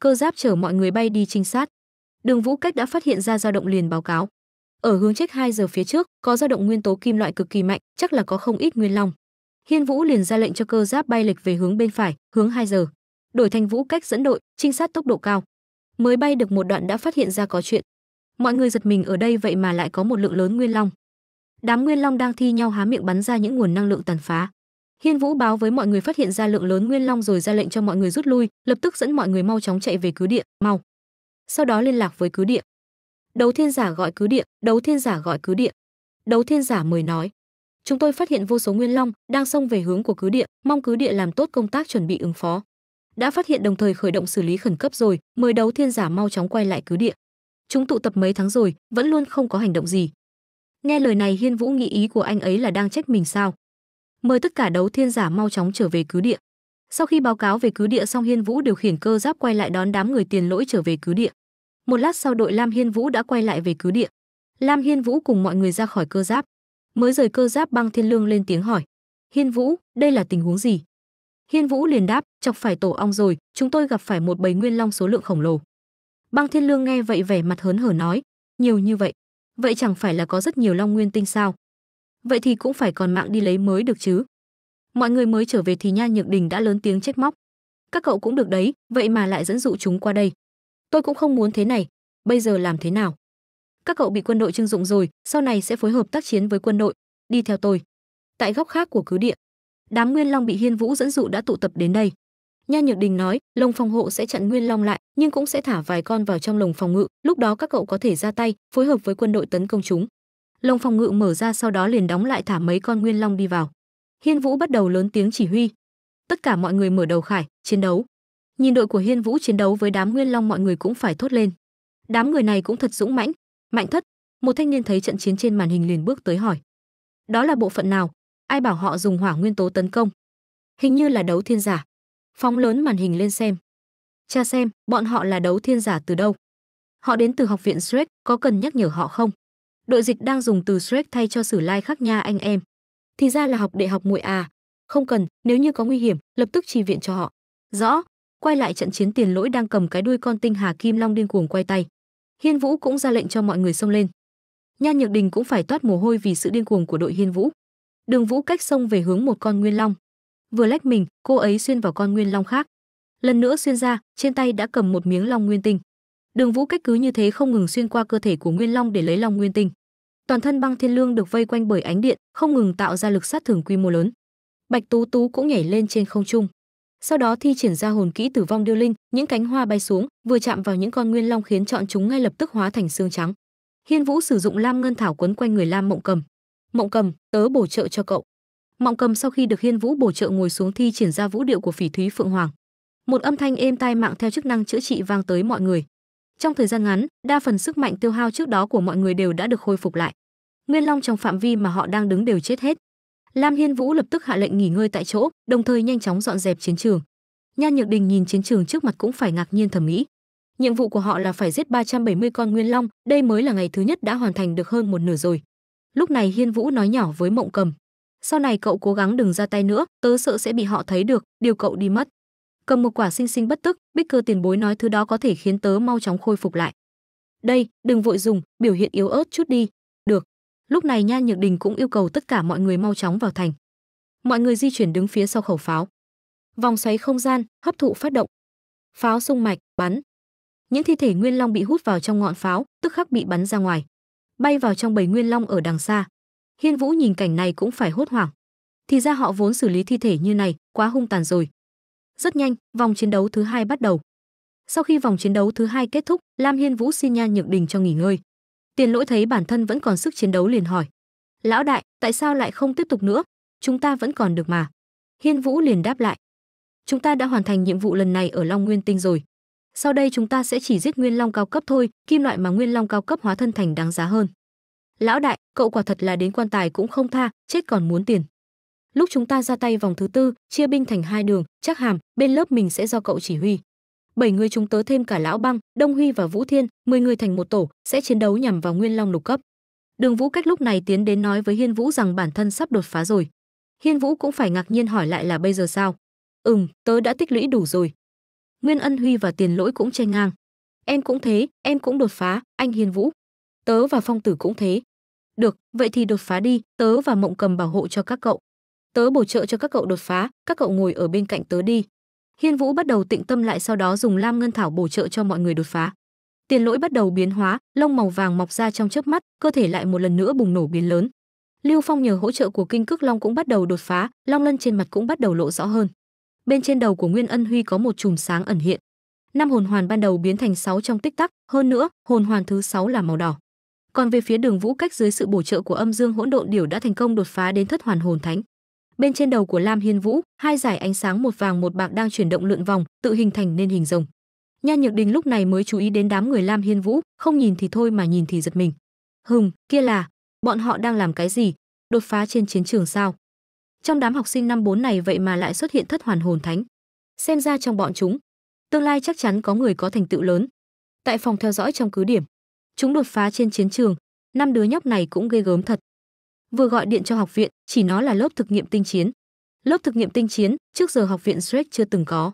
cơ giáp chở mọi người bay đi trinh sát. Đường Vũ Cách đã phát hiện ra dao động liền báo cáo. Ở hướng trách 2 giờ phía trước, có dao động nguyên tố kim loại cực kỳ mạnh, chắc là có không ít nguyên long. Hiên Vũ liền ra lệnh cho cơ giáp bay lệch về hướng bên phải, hướng 2 giờ. Đổi thành Vũ Cách dẫn đội, trinh sát tốc độ cao. Mới bay được một đoạn đã phát hiện ra có chuyện. Mọi người giật mình ở đây vậy mà lại có một lượng lớn nguyên long. Đám nguyên long đang thi nhau há miệng bắn ra những nguồn năng lượng tàn phá. Hiên Vũ báo với mọi người phát hiện ra lượng lớn Nguyên Long rồi ra lệnh cho mọi người rút lui, lập tức dẫn mọi người mau chóng chạy về cứ địa, mau. Sau đó liên lạc với cứ địa. Đấu Thiên Giả gọi cứ địa, Đấu Thiên Giả gọi cứ địa. Đấu Thiên Giả mời nói: "Chúng tôi phát hiện vô số Nguyên Long đang xông về hướng của cứ địa, mong cứ địa làm tốt công tác chuẩn bị ứng phó." Đã phát hiện đồng thời khởi động xử lý khẩn cấp rồi, mời Đấu Thiên Giả mau chóng quay lại cứ địa. Chúng tụ tập mấy tháng rồi, vẫn luôn không có hành động gì. Nghe lời này Hiên Vũ nghĩ ý của anh ấy là đang trách mình sao? mời tất cả đấu thiên giả mau chóng trở về cứ địa. Sau khi báo cáo về cứ địa xong Hiên Vũ điều khiển cơ giáp quay lại đón đám người tiền lỗi trở về cứ địa. Một lát sau đội Lam Hiên Vũ đã quay lại về cứ địa. Lam Hiên Vũ cùng mọi người ra khỏi cơ giáp. Mới rời cơ giáp băng thiên lương lên tiếng hỏi. Hiên Vũ, đây là tình huống gì? Hiên Vũ liền đáp, chọc phải tổ ong rồi, chúng tôi gặp phải một bầy nguyên long số lượng khổng lồ. Băng Thiên Lương nghe vậy vẻ mặt hớn hở nói, nhiều như vậy, vậy chẳng phải là có rất nhiều long nguyên tinh sao? vậy thì cũng phải còn mạng đi lấy mới được chứ mọi người mới trở về thì nha nhược đình đã lớn tiếng trách móc các cậu cũng được đấy vậy mà lại dẫn dụ chúng qua đây tôi cũng không muốn thế này bây giờ làm thế nào các cậu bị quân đội trưng dụng rồi sau này sẽ phối hợp tác chiến với quân đội đi theo tôi tại góc khác của cứ địa đám nguyên long bị hiên vũ dẫn dụ đã tụ tập đến đây nha nhược đình nói lồng phòng hộ sẽ chặn nguyên long lại nhưng cũng sẽ thả vài con vào trong lồng phòng ngự lúc đó các cậu có thể ra tay phối hợp với quân đội tấn công chúng lồng phòng ngự mở ra sau đó liền đóng lại thả mấy con nguyên long đi vào hiên vũ bắt đầu lớn tiếng chỉ huy tất cả mọi người mở đầu khải chiến đấu nhìn đội của hiên vũ chiến đấu với đám nguyên long mọi người cũng phải thốt lên đám người này cũng thật dũng mãnh mạnh thất một thanh niên thấy trận chiến trên màn hình liền bước tới hỏi đó là bộ phận nào ai bảo họ dùng hỏa nguyên tố tấn công hình như là đấu thiên giả phóng lớn màn hình lên xem cha xem bọn họ là đấu thiên giả từ đâu họ đến từ học viện shrek có cần nhắc nhở họ không Đội dịch đang dùng từ Shrek thay cho Sử Lai like khác nha anh em. Thì ra là học đại học muội à. Không cần, nếu như có nguy hiểm, lập tức trì viện cho họ. Rõ. Quay lại trận chiến tiền lỗi đang cầm cái đuôi con tinh hà kim long điên cuồng quay tay. Hiên Vũ cũng ra lệnh cho mọi người xông lên. Nha Nhược Đình cũng phải toát mồ hôi vì sự điên cuồng của đội Hiên Vũ. Đường Vũ cách xông về hướng một con nguyên long. Vừa lách mình, cô ấy xuyên vào con nguyên long khác. Lần nữa xuyên ra, trên tay đã cầm một miếng long nguyên tinh. Đường Vũ cách cứ như thế không ngừng xuyên qua cơ thể của Nguyên Long để lấy Long Nguyên Tinh toàn thân băng thiên lương được vây quanh bởi ánh điện không ngừng tạo ra lực sát thương quy mô lớn bạch tú tú cũng nhảy lên trên không trung sau đó thi triển ra hồn kỹ tử vong điêu linh những cánh hoa bay xuống vừa chạm vào những con nguyên long khiến chọn chúng ngay lập tức hóa thành xương trắng hiên vũ sử dụng lam ngân thảo quấn quanh người lam mộng cầm mộng cầm tớ bổ trợ cho cậu mộng cầm sau khi được hiên vũ bổ trợ ngồi xuống thi triển ra vũ điệu của phỉ thúy phượng hoàng một âm thanh êm tai mạng theo chức năng chữa trị vang tới mọi người trong thời gian ngắn đa phần sức mạnh tiêu hao trước đó của mọi người đều đã được khôi phục lại Nguyên Long trong phạm vi mà họ đang đứng đều chết hết. Lam Hiên Vũ lập tức hạ lệnh nghỉ ngơi tại chỗ, đồng thời nhanh chóng dọn dẹp chiến trường. Nhan Nhược Đình nhìn chiến trường trước mặt cũng phải ngạc nhiên thẩm mỹ. Nhiệm vụ của họ là phải giết 370 con Nguyên Long, đây mới là ngày thứ nhất đã hoàn thành được hơn một nửa rồi. Lúc này Hiên Vũ nói nhỏ với Mộng Cầm, sau này cậu cố gắng đừng ra tay nữa, tớ sợ sẽ bị họ thấy được, điều cậu đi mất. Cầm một quả sinh sinh bất tức, Bích Cơ tiền bối nói thứ đó có thể khiến tớ mau chóng khôi phục lại. Đây, đừng vội dùng, biểu hiện yếu ớt chút đi, lúc này nhan nhược đình cũng yêu cầu tất cả mọi người mau chóng vào thành mọi người di chuyển đứng phía sau khẩu pháo vòng xoáy không gian hấp thụ phát động pháo sung mạch bắn những thi thể nguyên long bị hút vào trong ngọn pháo tức khắc bị bắn ra ngoài bay vào trong bầy nguyên long ở đằng xa hiên vũ nhìn cảnh này cũng phải hốt hoảng thì ra họ vốn xử lý thi thể như này quá hung tàn rồi rất nhanh vòng chiến đấu thứ hai bắt đầu sau khi vòng chiến đấu thứ hai kết thúc lam hiên vũ xin nhan nhược đình cho nghỉ ngơi Tiền lỗi thấy bản thân vẫn còn sức chiến đấu liền hỏi. Lão đại, tại sao lại không tiếp tục nữa? Chúng ta vẫn còn được mà. Hiên Vũ liền đáp lại. Chúng ta đã hoàn thành nhiệm vụ lần này ở Long Nguyên Tinh rồi. Sau đây chúng ta sẽ chỉ giết Nguyên Long cao cấp thôi, kim loại mà Nguyên Long cao cấp hóa thân thành đáng giá hơn. Lão đại, cậu quả thật là đến quan tài cũng không tha, chết còn muốn tiền. Lúc chúng ta ra tay vòng thứ tư, chia binh thành hai đường, chắc hàm, bên lớp mình sẽ do cậu chỉ huy bảy người chúng tớ thêm cả lão băng đông huy và vũ thiên 10 người thành một tổ sẽ chiến đấu nhằm vào nguyên long lục cấp đường vũ cách lúc này tiến đến nói với hiên vũ rằng bản thân sắp đột phá rồi hiên vũ cũng phải ngạc nhiên hỏi lại là bây giờ sao ừm tớ đã tích lũy đủ rồi nguyên ân huy và tiền lỗi cũng tranh ngang em cũng thế em cũng đột phá anh hiên vũ tớ và phong tử cũng thế được vậy thì đột phá đi tớ và mộng cầm bảo hộ cho các cậu tớ bổ trợ cho các cậu đột phá các cậu ngồi ở bên cạnh tớ đi Hiên Vũ bắt đầu tịnh tâm lại sau đó dùng Lam Ngân Thảo bổ trợ cho mọi người đột phá. Tiền lỗi bắt đầu biến hóa, lông màu vàng mọc ra trong chớp mắt, cơ thể lại một lần nữa bùng nổ biến lớn. Lưu Phong nhờ hỗ trợ của Kinh Cực Long cũng bắt đầu đột phá, long lân trên mặt cũng bắt đầu lộ rõ hơn. Bên trên đầu của Nguyên Ân Huy có một chùm sáng ẩn hiện. Năm hồn hoàn ban đầu biến thành sáu trong tích tắc, hơn nữa, hồn hoàn thứ sáu là màu đỏ. Còn về phía Đường Vũ Cách dưới sự bổ trợ của Âm Dương Hỗn Độn Điểu đã thành công đột phá đến thất hoàn hồn thánh bên trên đầu của lam hiên vũ hai giải ánh sáng một vàng một bạc đang chuyển động lượn vòng tự hình thành nên hình rồng Nha nhược đình lúc này mới chú ý đến đám người lam hiên vũ không nhìn thì thôi mà nhìn thì giật mình hừm kia là bọn họ đang làm cái gì đột phá trên chiến trường sao trong đám học sinh năm bốn này vậy mà lại xuất hiện thất hoàn hồn thánh xem ra trong bọn chúng tương lai chắc chắn có người có thành tựu lớn tại phòng theo dõi trong cứ điểm chúng đột phá trên chiến trường năm đứa nhóc này cũng ghê gớm thật vừa gọi điện cho học viện, chỉ nó là lớp thực nghiệm tinh chiến. Lớp thực nghiệm tinh chiến trước giờ học viện Shrek chưa từng có,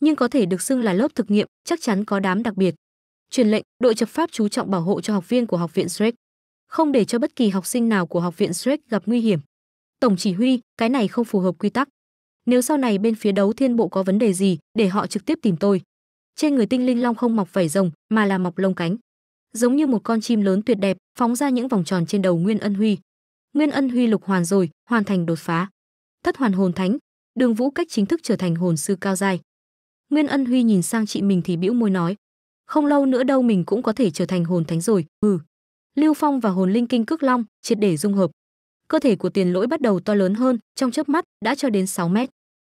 nhưng có thể được xưng là lớp thực nghiệm, chắc chắn có đám đặc biệt. Truyền lệnh, đội chấp pháp chú trọng bảo hộ cho học viên của học viện Shrek, không để cho bất kỳ học sinh nào của học viện Shrek gặp nguy hiểm. Tổng chỉ huy, cái này không phù hợp quy tắc. Nếu sau này bên phía đấu thiên bộ có vấn đề gì, để họ trực tiếp tìm tôi. Trên người tinh linh long không mọc vảy rồng, mà là mọc lông cánh. Giống như một con chim lớn tuyệt đẹp, phóng ra những vòng tròn trên đầu Nguyên Ân Huy. Nguyên Ân Huy Lục Hoàn rồi, hoàn thành đột phá. Thất Hoàn Hồn Thánh, Đường Vũ cách chính thức trở thành hồn sư cao giai. Nguyên Ân Huy nhìn sang chị mình thì bĩu môi nói, không lâu nữa đâu mình cũng có thể trở thành hồn thánh rồi. Ừ. Lưu Phong và hồn linh kinh cước long triệt để dung hợp. Cơ thể của Tiền Lỗi bắt đầu to lớn hơn, trong chớp mắt đã cho đến 6 mét.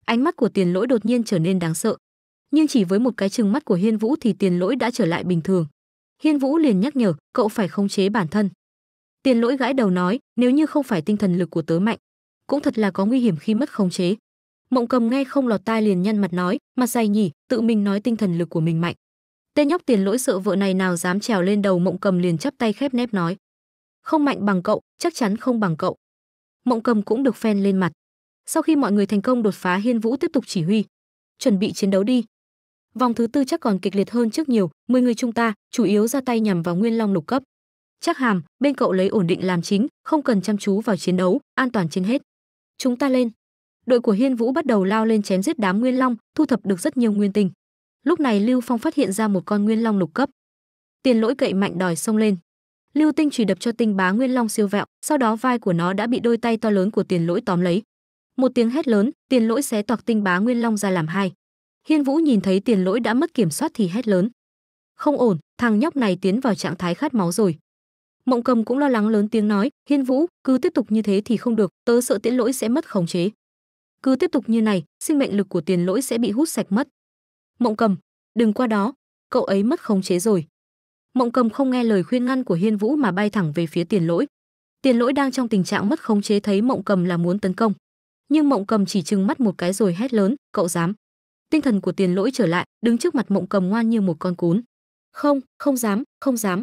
Ánh mắt của Tiền Lỗi đột nhiên trở nên đáng sợ. Nhưng chỉ với một cái trừng mắt của Hiên Vũ thì Tiền Lỗi đã trở lại bình thường. Hiên Vũ liền nhắc nhở, cậu phải khống chế bản thân. Tiền lỗi gãi đầu nói, nếu như không phải tinh thần lực của tớ mạnh, cũng thật là có nguy hiểm khi mất khống chế. Mộng Cầm nghe không lọt tai liền nhăn mặt nói, mặt dày nhỉ, tự mình nói tinh thần lực của mình mạnh. Tên nhóc tiền lỗi sợ vợ này nào dám trèo lên đầu Mộng Cầm liền chắp tay khép nép nói, không mạnh bằng cậu, chắc chắn không bằng cậu. Mộng Cầm cũng được phen lên mặt. Sau khi mọi người thành công đột phá Hiên Vũ tiếp tục chỉ huy, chuẩn bị chiến đấu đi. Vòng thứ tư chắc còn kịch liệt hơn trước nhiều, 10 người chúng ta chủ yếu ra tay nhằm vào Nguyên Long lục cấp chắc hàm bên cậu lấy ổn định làm chính không cần chăm chú vào chiến đấu an toàn trên hết chúng ta lên đội của hiên vũ bắt đầu lao lên chém giết đám nguyên long thu thập được rất nhiều nguyên tinh lúc này lưu phong phát hiện ra một con nguyên long lục cấp tiền lỗi cậy mạnh đòi xông lên lưu tinh chùy đập cho tinh bá nguyên long siêu vẹo sau đó vai của nó đã bị đôi tay to lớn của tiền lỗi tóm lấy một tiếng hét lớn tiền lỗi xé toạc tinh bá nguyên long ra làm hai hiên vũ nhìn thấy tiền lỗi đã mất kiểm soát thì hét lớn không ổn thằng nhóc này tiến vào trạng thái khát máu rồi mộng cầm cũng lo lắng lớn tiếng nói hiên vũ cứ tiếp tục như thế thì không được tớ sợ tiễn lỗi sẽ mất khống chế cứ tiếp tục như này sinh mệnh lực của tiền lỗi sẽ bị hút sạch mất mộng cầm đừng qua đó cậu ấy mất khống chế rồi mộng cầm không nghe lời khuyên ngăn của hiên vũ mà bay thẳng về phía tiền lỗi tiền lỗi đang trong tình trạng mất khống chế thấy mộng cầm là muốn tấn công nhưng mộng cầm chỉ trừng mắt một cái rồi hét lớn cậu dám tinh thần của tiền lỗi trở lại đứng trước mặt mộng cầm ngoan như một con cún không không dám không dám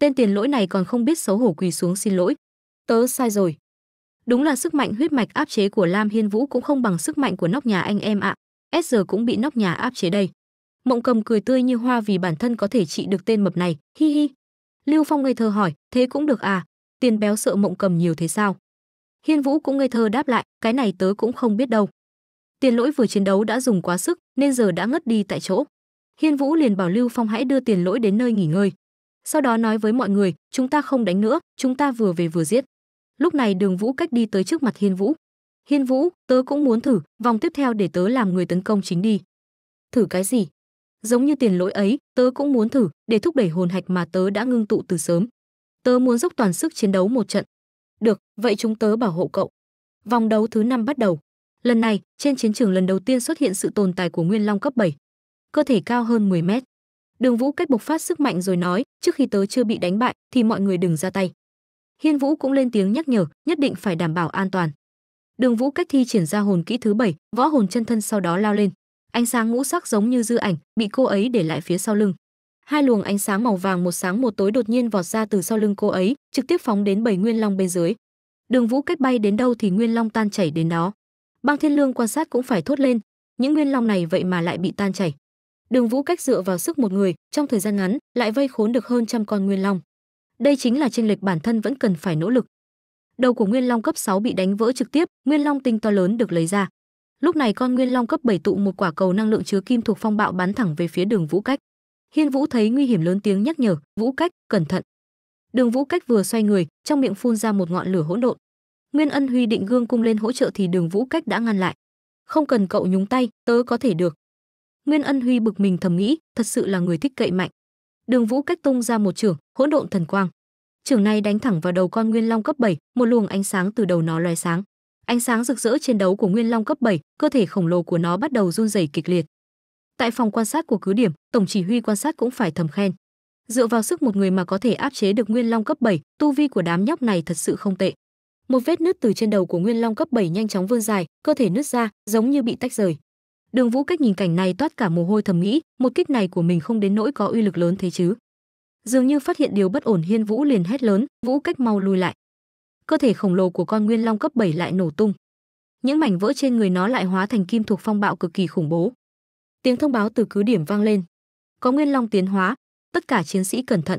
Tên tiền lỗi này còn không biết xấu hổ quỳ xuống xin lỗi. Tớ sai rồi. Đúng là sức mạnh huyết mạch áp chế của Lam Hiên Vũ cũng không bằng sức mạnh của nóc nhà anh em ạ. À. S giờ cũng bị nóc nhà áp chế đây. Mộng Cầm cười tươi như hoa vì bản thân có thể trị được tên mập này, hi hi. Lưu Phong ngây thơ hỏi, thế cũng được à? Tiền béo sợ Mộng Cầm nhiều thế sao? Hiên Vũ cũng ngây thơ đáp lại, cái này tớ cũng không biết đâu. Tiền lỗi vừa chiến đấu đã dùng quá sức nên giờ đã ngất đi tại chỗ. Hiên Vũ liền bảo Lưu Phong hãy đưa tiền lỗi đến nơi nghỉ ngơi sau đó nói với mọi người chúng ta không đánh nữa chúng ta vừa về vừa giết lúc này đường vũ cách đi tới trước mặt hiên vũ hiên vũ tớ cũng muốn thử vòng tiếp theo để tớ làm người tấn công chính đi thử cái gì giống như tiền lỗi ấy tớ cũng muốn thử để thúc đẩy hồn hạch mà tớ đã ngưng tụ từ sớm tớ muốn dốc toàn sức chiến đấu một trận được vậy chúng tớ bảo hộ cậu vòng đấu thứ năm bắt đầu lần này trên chiến trường lần đầu tiên xuất hiện sự tồn tại của nguyên long cấp 7. cơ thể cao hơn 10 mét Đường Vũ cách bộc phát sức mạnh rồi nói, trước khi tớ chưa bị đánh bại thì mọi người đừng ra tay. Hiên Vũ cũng lên tiếng nhắc nhở, nhất định phải đảm bảo an toàn. Đường Vũ cách thi triển ra hồn kỹ thứ bảy, võ hồn chân thân sau đó lao lên. Ánh sáng ngũ sắc giống như dư ảnh, bị cô ấy để lại phía sau lưng. Hai luồng ánh sáng màu vàng một sáng một tối đột nhiên vọt ra từ sau lưng cô ấy, trực tiếp phóng đến bảy nguyên long bên dưới. Đường Vũ cách bay đến đâu thì nguyên long tan chảy đến đó. Bang Thiên Lương quan sát cũng phải thốt lên, những nguyên long này vậy mà lại bị tan chảy. Đường Vũ cách dựa vào sức một người, trong thời gian ngắn lại vây khốn được hơn trăm con nguyên long. Đây chính là chênh lệch bản thân vẫn cần phải nỗ lực. Đầu của Nguyên Long cấp 6 bị đánh vỡ trực tiếp, Nguyên Long tinh to lớn được lấy ra. Lúc này con Nguyên Long cấp 7 tụ một quả cầu năng lượng chứa kim thuộc phong bạo bắn thẳng về phía Đường Vũ Cách. Hiên Vũ thấy nguy hiểm lớn tiếng nhắc nhở, "Vũ Cách, cẩn thận." Đường Vũ Cách vừa xoay người, trong miệng phun ra một ngọn lửa hỗn độn. Nguyên Ân Huy định gương cung lên hỗ trợ thì Đường Vũ Cách đã ngăn lại. "Không cần cậu nhúng tay, tớ có thể được." Nguyên Ân Huy bực mình thầm nghĩ, thật sự là người thích cậy mạnh. Đường Vũ cách tung ra một trường, hỗn độn thần quang. Trường này đánh thẳng vào đầu con Nguyên Long cấp 7, một luồng ánh sáng từ đầu nó lóe sáng. Ánh sáng rực rỡ chiến đấu của Nguyên Long cấp 7, cơ thể khổng lồ của nó bắt đầu run rẩy kịch liệt. Tại phòng quan sát của cứ điểm, tổng chỉ huy quan sát cũng phải thầm khen. Dựa vào sức một người mà có thể áp chế được Nguyên Long cấp 7, tu vi của đám nhóc này thật sự không tệ. Một vết nứt từ trên đầu của Nguyên Long cấp 7 nhanh chóng vươn dài, cơ thể nứt ra, giống như bị tách rời. Đường Vũ Cách nhìn cảnh này toát cả mồ hôi thầm nghĩ, một kích này của mình không đến nỗi có uy lực lớn thế chứ. Dường như phát hiện điều bất ổn Hiên Vũ liền hét lớn, "Vũ Cách mau lùi lại." Cơ thể khổng lồ của con nguyên long cấp 7 lại nổ tung. Những mảnh vỡ trên người nó lại hóa thành kim thuộc phong bạo cực kỳ khủng bố. Tiếng thông báo từ cứ điểm vang lên. Có nguyên long tiến hóa, tất cả chiến sĩ cẩn thận.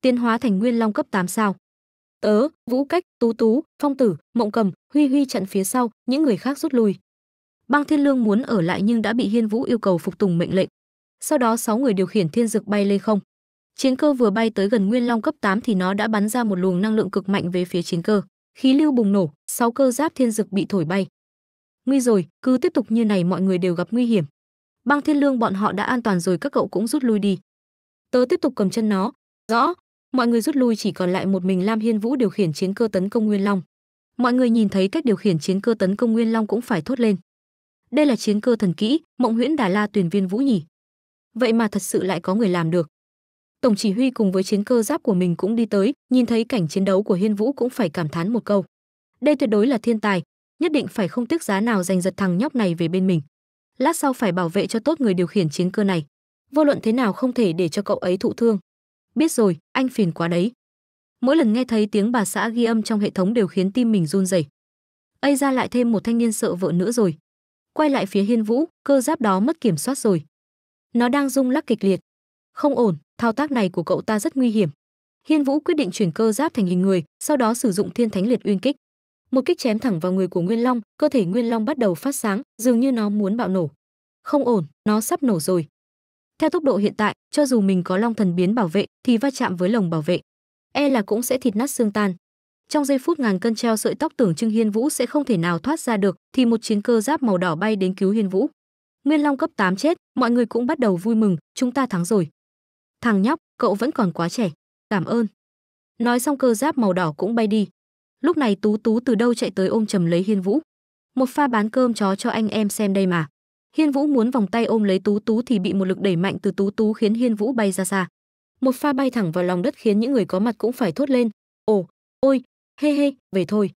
Tiến hóa thành nguyên long cấp 8 sao? Tớ, Vũ Cách, Tú Tú, Phong Tử, Mộng Cầm, Huy Huy chặn phía sau, những người khác rút lui. Băng Thiên Lương muốn ở lại nhưng đã bị Hiên Vũ yêu cầu phục tùng mệnh lệnh. Sau đó sáu người điều khiển thiên dực bay lên không. Chiến cơ vừa bay tới gần Nguyên Long cấp 8 thì nó đã bắn ra một luồng năng lượng cực mạnh về phía chiến cơ. Khí lưu bùng nổ, sáu cơ giáp thiên dực bị thổi bay. Nguy rồi, cứ tiếp tục như này mọi người đều gặp nguy hiểm. Băng Thiên Lương bọn họ đã an toàn rồi các cậu cũng rút lui đi. Tớ tiếp tục cầm chân nó. Rõ, mọi người rút lui chỉ còn lại một mình Lam Hiên Vũ điều khiển chiến cơ tấn công Nguyên Long. Mọi người nhìn thấy cách điều khiển chiến cơ tấn công Nguyên Long cũng phải thốt lên đây là chiến cơ thần kỹ mộng huyễn đà la tuyển viên vũ nhỉ vậy mà thật sự lại có người làm được tổng chỉ huy cùng với chiến cơ giáp của mình cũng đi tới nhìn thấy cảnh chiến đấu của hiên vũ cũng phải cảm thán một câu đây tuyệt đối là thiên tài nhất định phải không tiếc giá nào giành giật thằng nhóc này về bên mình lát sau phải bảo vệ cho tốt người điều khiển chiến cơ này vô luận thế nào không thể để cho cậu ấy thụ thương biết rồi anh phiền quá đấy mỗi lần nghe thấy tiếng bà xã ghi âm trong hệ thống đều khiến tim mình run rẩy ây ra lại thêm một thanh niên sợ vợ nữa rồi quay lại phía Hiên Vũ, cơ giáp đó mất kiểm soát rồi. Nó đang rung lắc kịch liệt. Không ổn, thao tác này của cậu ta rất nguy hiểm. Hiên Vũ quyết định chuyển cơ giáp thành hình người, sau đó sử dụng Thiên Thánh Liệt Uyên Kích. Một kích chém thẳng vào người của Nguyên Long, cơ thể Nguyên Long bắt đầu phát sáng, dường như nó muốn bạo nổ. Không ổn, nó sắp nổ rồi. Theo tốc độ hiện tại, cho dù mình có Long Thần biến bảo vệ thì va chạm với lồng bảo vệ, e là cũng sẽ thịt nát xương tan. Trong giây phút ngàn cân treo sợi tóc tưởng chừng Hiên Vũ sẽ không thể nào thoát ra được, thì một chiến cơ giáp màu đỏ bay đến cứu Hiên Vũ. Nguyên Long cấp 8 chết, mọi người cũng bắt đầu vui mừng, chúng ta thắng rồi. Thằng nhóc, cậu vẫn còn quá trẻ, cảm ơn. Nói xong cơ giáp màu đỏ cũng bay đi. Lúc này Tú Tú từ đâu chạy tới ôm trầm lấy Hiên Vũ. Một pha bán cơm chó cho anh em xem đây mà. Hiên Vũ muốn vòng tay ôm lấy Tú Tú thì bị một lực đẩy mạnh từ Tú Tú khiến Hiên Vũ bay ra xa. Một pha bay thẳng vào lòng đất khiến những người có mặt cũng phải thốt lên. Ồ, ôi, hê hê, về thôi.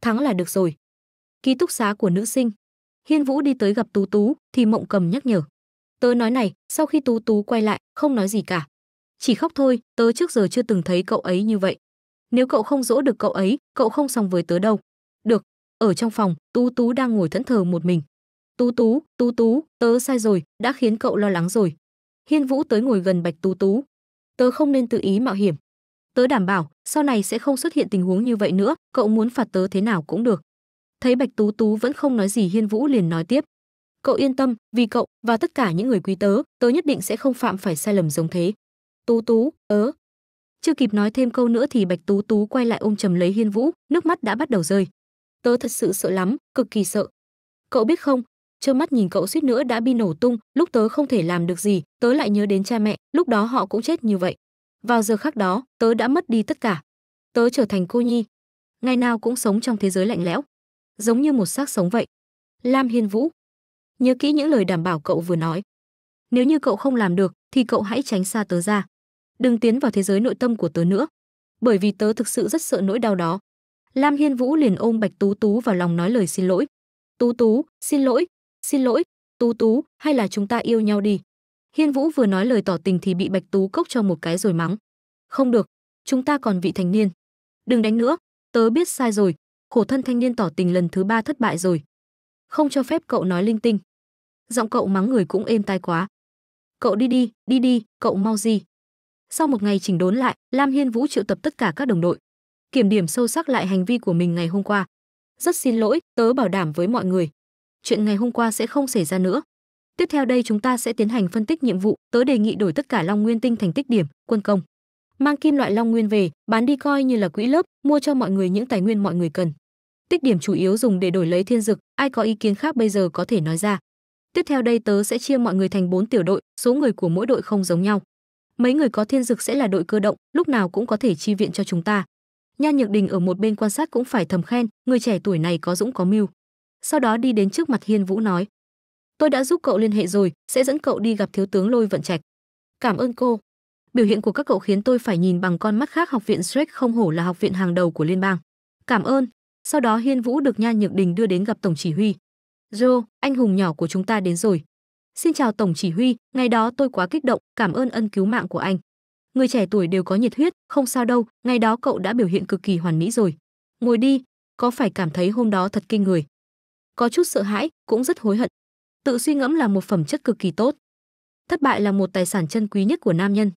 Thắng là được rồi. Ký túc xá của nữ sinh. Hiên Vũ đi tới gặp Tú Tú thì Mộng Cầm nhắc nhở. Tớ nói này, sau khi Tú Tú quay lại, không nói gì cả. Chỉ khóc thôi, tớ trước giờ chưa từng thấy cậu ấy như vậy. Nếu cậu không dỗ được cậu ấy, cậu không xong với tớ đâu. Được, ở trong phòng, Tú Tú đang ngồi thẫn thờ một mình. Tú Tú, Tú Tú, tớ sai rồi, đã khiến cậu lo lắng rồi. Hiên Vũ tới ngồi gần Bạch Tú Tú. Tớ không nên tự ý mạo hiểm tớ đảm bảo sau này sẽ không xuất hiện tình huống như vậy nữa cậu muốn phạt tớ thế nào cũng được thấy bạch tú tú vẫn không nói gì hiên vũ liền nói tiếp cậu yên tâm vì cậu và tất cả những người quý tớ tớ nhất định sẽ không phạm phải sai lầm giống thế tú tú tớ chưa kịp nói thêm câu nữa thì bạch tú tú quay lại ôm chầm lấy hiên vũ nước mắt đã bắt đầu rơi tớ thật sự sợ lắm cực kỳ sợ cậu biết không trơ mắt nhìn cậu suýt nữa đã bị nổ tung lúc tớ không thể làm được gì tớ lại nhớ đến cha mẹ lúc đó họ cũng chết như vậy vào giờ khác đó, tớ đã mất đi tất cả. Tớ trở thành cô nhi. Ngày nào cũng sống trong thế giới lạnh lẽo. Giống như một xác sống vậy. Lam Hiên Vũ. Nhớ kỹ những lời đảm bảo cậu vừa nói. Nếu như cậu không làm được, thì cậu hãy tránh xa tớ ra. Đừng tiến vào thế giới nội tâm của tớ nữa. Bởi vì tớ thực sự rất sợ nỗi đau đó. Lam Hiên Vũ liền ôm Bạch Tú Tú vào lòng nói lời xin lỗi. Tú Tú, xin lỗi, xin lỗi, Tú Tú, hay là chúng ta yêu nhau đi. Hiên Vũ vừa nói lời tỏ tình thì bị Bạch Tú cốc cho một cái rồi mắng. Không được, chúng ta còn vị thành niên. Đừng đánh nữa, tớ biết sai rồi, khổ thân thanh niên tỏ tình lần thứ ba thất bại rồi. Không cho phép cậu nói linh tinh. Giọng cậu mắng người cũng êm tai quá. Cậu đi đi, đi đi, cậu mau gì. Sau một ngày chỉnh đốn lại, Lam Hiên Vũ triệu tập tất cả các đồng đội. Kiểm điểm sâu sắc lại hành vi của mình ngày hôm qua. Rất xin lỗi, tớ bảo đảm với mọi người. Chuyện ngày hôm qua sẽ không xảy ra nữa. Tiếp theo đây chúng ta sẽ tiến hành phân tích nhiệm vụ tớ đề nghị đổi tất cả Long Nguyên tinh thành tích điểm, quân công. Mang kim loại Long Nguyên về, bán đi coi như là quỹ lớp, mua cho mọi người những tài nguyên mọi người cần. Tích điểm chủ yếu dùng để đổi lấy thiên dực, ai có ý kiến khác bây giờ có thể nói ra. Tiếp theo đây tớ sẽ chia mọi người thành 4 tiểu đội, số người của mỗi đội không giống nhau. Mấy người có thiên dực sẽ là đội cơ động, lúc nào cũng có thể chi viện cho chúng ta. Nha Nhược Đình ở một bên quan sát cũng phải thầm khen, người trẻ tuổi này có dũng có mưu. Sau đó đi đến trước mặt Hiên Vũ nói: tôi đã giúp cậu liên hệ rồi sẽ dẫn cậu đi gặp thiếu tướng lôi vận trạch cảm ơn cô biểu hiện của các cậu khiến tôi phải nhìn bằng con mắt khác học viện Shrek không hổ là học viện hàng đầu của liên bang cảm ơn sau đó hiên vũ được nha nhược đình đưa đến gặp tổng chỉ huy joe anh hùng nhỏ của chúng ta đến rồi xin chào tổng chỉ huy ngày đó tôi quá kích động cảm ơn ân cứu mạng của anh người trẻ tuổi đều có nhiệt huyết không sao đâu ngày đó cậu đã biểu hiện cực kỳ hoàn mỹ rồi ngồi đi có phải cảm thấy hôm đó thật kinh người có chút sợ hãi cũng rất hối hận tự suy ngẫm là một phẩm chất cực kỳ tốt thất bại là một tài sản chân quý nhất của nam nhân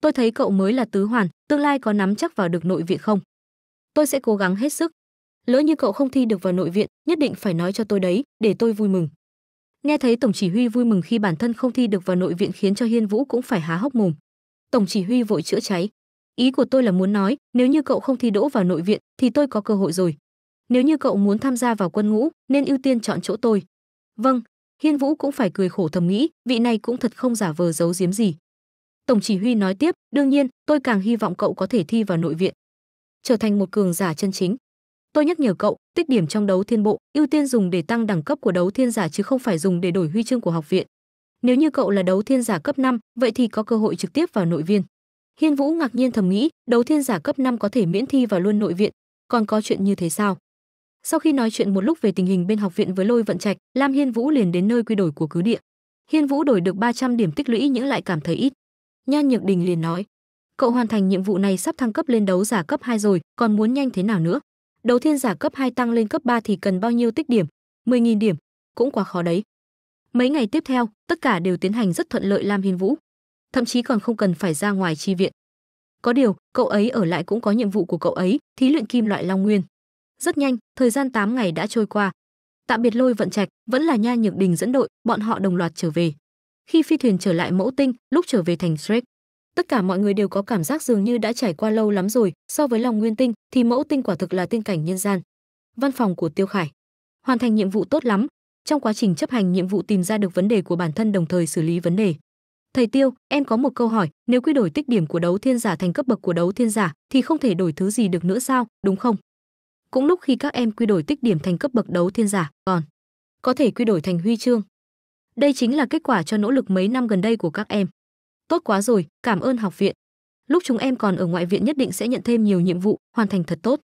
tôi thấy cậu mới là tứ hoàn tương lai có nắm chắc vào được nội viện không tôi sẽ cố gắng hết sức lỡ như cậu không thi được vào nội viện nhất định phải nói cho tôi đấy để tôi vui mừng nghe thấy tổng chỉ huy vui mừng khi bản thân không thi được vào nội viện khiến cho hiên vũ cũng phải há hốc mồm tổng chỉ huy vội chữa cháy ý của tôi là muốn nói nếu như cậu không thi đỗ vào nội viện thì tôi có cơ hội rồi nếu như cậu muốn tham gia vào quân ngũ nên ưu tiên chọn chỗ tôi vâng Hiên Vũ cũng phải cười khổ thầm nghĩ, vị này cũng thật không giả vờ giấu giếm gì. Tổng chỉ huy nói tiếp, đương nhiên, tôi càng hy vọng cậu có thể thi vào nội viện, trở thành một cường giả chân chính. Tôi nhắc nhở cậu, tích điểm trong đấu thiên bộ, ưu tiên dùng để tăng đẳng cấp của đấu thiên giả chứ không phải dùng để đổi huy chương của học viện. Nếu như cậu là đấu thiên giả cấp 5, vậy thì có cơ hội trực tiếp vào nội viện. Hiên Vũ ngạc nhiên thầm nghĩ, đấu thiên giả cấp 5 có thể miễn thi vào luôn nội viện, còn có chuyện như thế sao? Sau khi nói chuyện một lúc về tình hình bên học viện với Lôi Vận Trạch, Lam Hiên Vũ liền đến nơi quy đổi của cứ địa. Hiên Vũ đổi được 300 điểm tích lũy nhưng lại cảm thấy ít. Nhan Nhược Đình liền nói: "Cậu hoàn thành nhiệm vụ này sắp thăng cấp lên đấu giả cấp 2 rồi, còn muốn nhanh thế nào nữa? Đấu thiên giả cấp 2 tăng lên cấp 3 thì cần bao nhiêu tích điểm? 10.000 điểm, cũng quá khó đấy." Mấy ngày tiếp theo, tất cả đều tiến hành rất thuận lợi Lam Hiên Vũ, thậm chí còn không cần phải ra ngoài chi viện. Có điều, cậu ấy ở lại cũng có nhiệm vụ của cậu ấy, thí luyện kim loại long nguyên. Rất nhanh, thời gian 8 ngày đã trôi qua. Tạm biệt Lôi Vận Trạch, vẫn là Nha Nhược Đình dẫn đội, bọn họ đồng loạt trở về. Khi phi thuyền trở lại mẫu tinh, lúc trở về thành Shrek, tất cả mọi người đều có cảm giác dường như đã trải qua lâu lắm rồi, so với lòng nguyên tinh thì mẫu tinh quả thực là tiên cảnh nhân gian. Văn phòng của Tiêu Khải. Hoàn thành nhiệm vụ tốt lắm, trong quá trình chấp hành nhiệm vụ tìm ra được vấn đề của bản thân đồng thời xử lý vấn đề. Thầy Tiêu, em có một câu hỏi, nếu quy đổi tích điểm của đấu thiên giả thành cấp bậc của đấu thiên giả thì không thể đổi thứ gì được nữa sao, đúng không? cũng lúc khi các em quy đổi tích điểm thành cấp bậc đấu thiên giả còn có thể quy đổi thành huy chương đây chính là kết quả cho nỗ lực mấy năm gần đây của các em tốt quá rồi cảm ơn học viện lúc chúng em còn ở ngoại viện nhất định sẽ nhận thêm nhiều nhiệm vụ hoàn thành thật tốt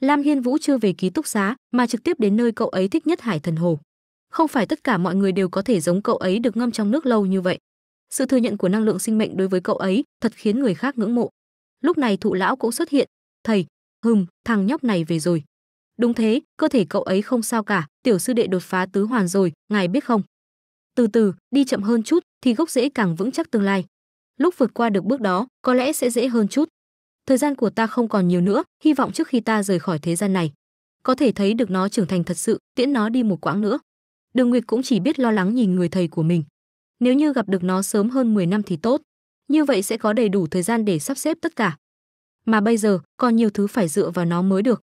lam hiên vũ chưa về ký túc xá mà trực tiếp đến nơi cậu ấy thích nhất hải thần hồ không phải tất cả mọi người đều có thể giống cậu ấy được ngâm trong nước lâu như vậy sự thừa nhận của năng lượng sinh mệnh đối với cậu ấy thật khiến người khác ngưỡng mộ lúc này thụ lão cũng xuất hiện thầy hừm thằng nhóc này về rồi đúng thế cơ thể cậu ấy không sao cả tiểu sư đệ đột phá tứ hoàn rồi ngài biết không từ từ đi chậm hơn chút thì gốc rễ càng vững chắc tương lai lúc vượt qua được bước đó có lẽ sẽ dễ hơn chút thời gian của ta không còn nhiều nữa hy vọng trước khi ta rời khỏi thế gian này có thể thấy được nó trưởng thành thật sự tiễn nó đi một quãng nữa đường nguyệt cũng chỉ biết lo lắng nhìn người thầy của mình nếu như gặp được nó sớm hơn 10 năm thì tốt như vậy sẽ có đầy đủ thời gian để sắp xếp tất cả mà bây giờ còn nhiều thứ phải dựa vào nó mới được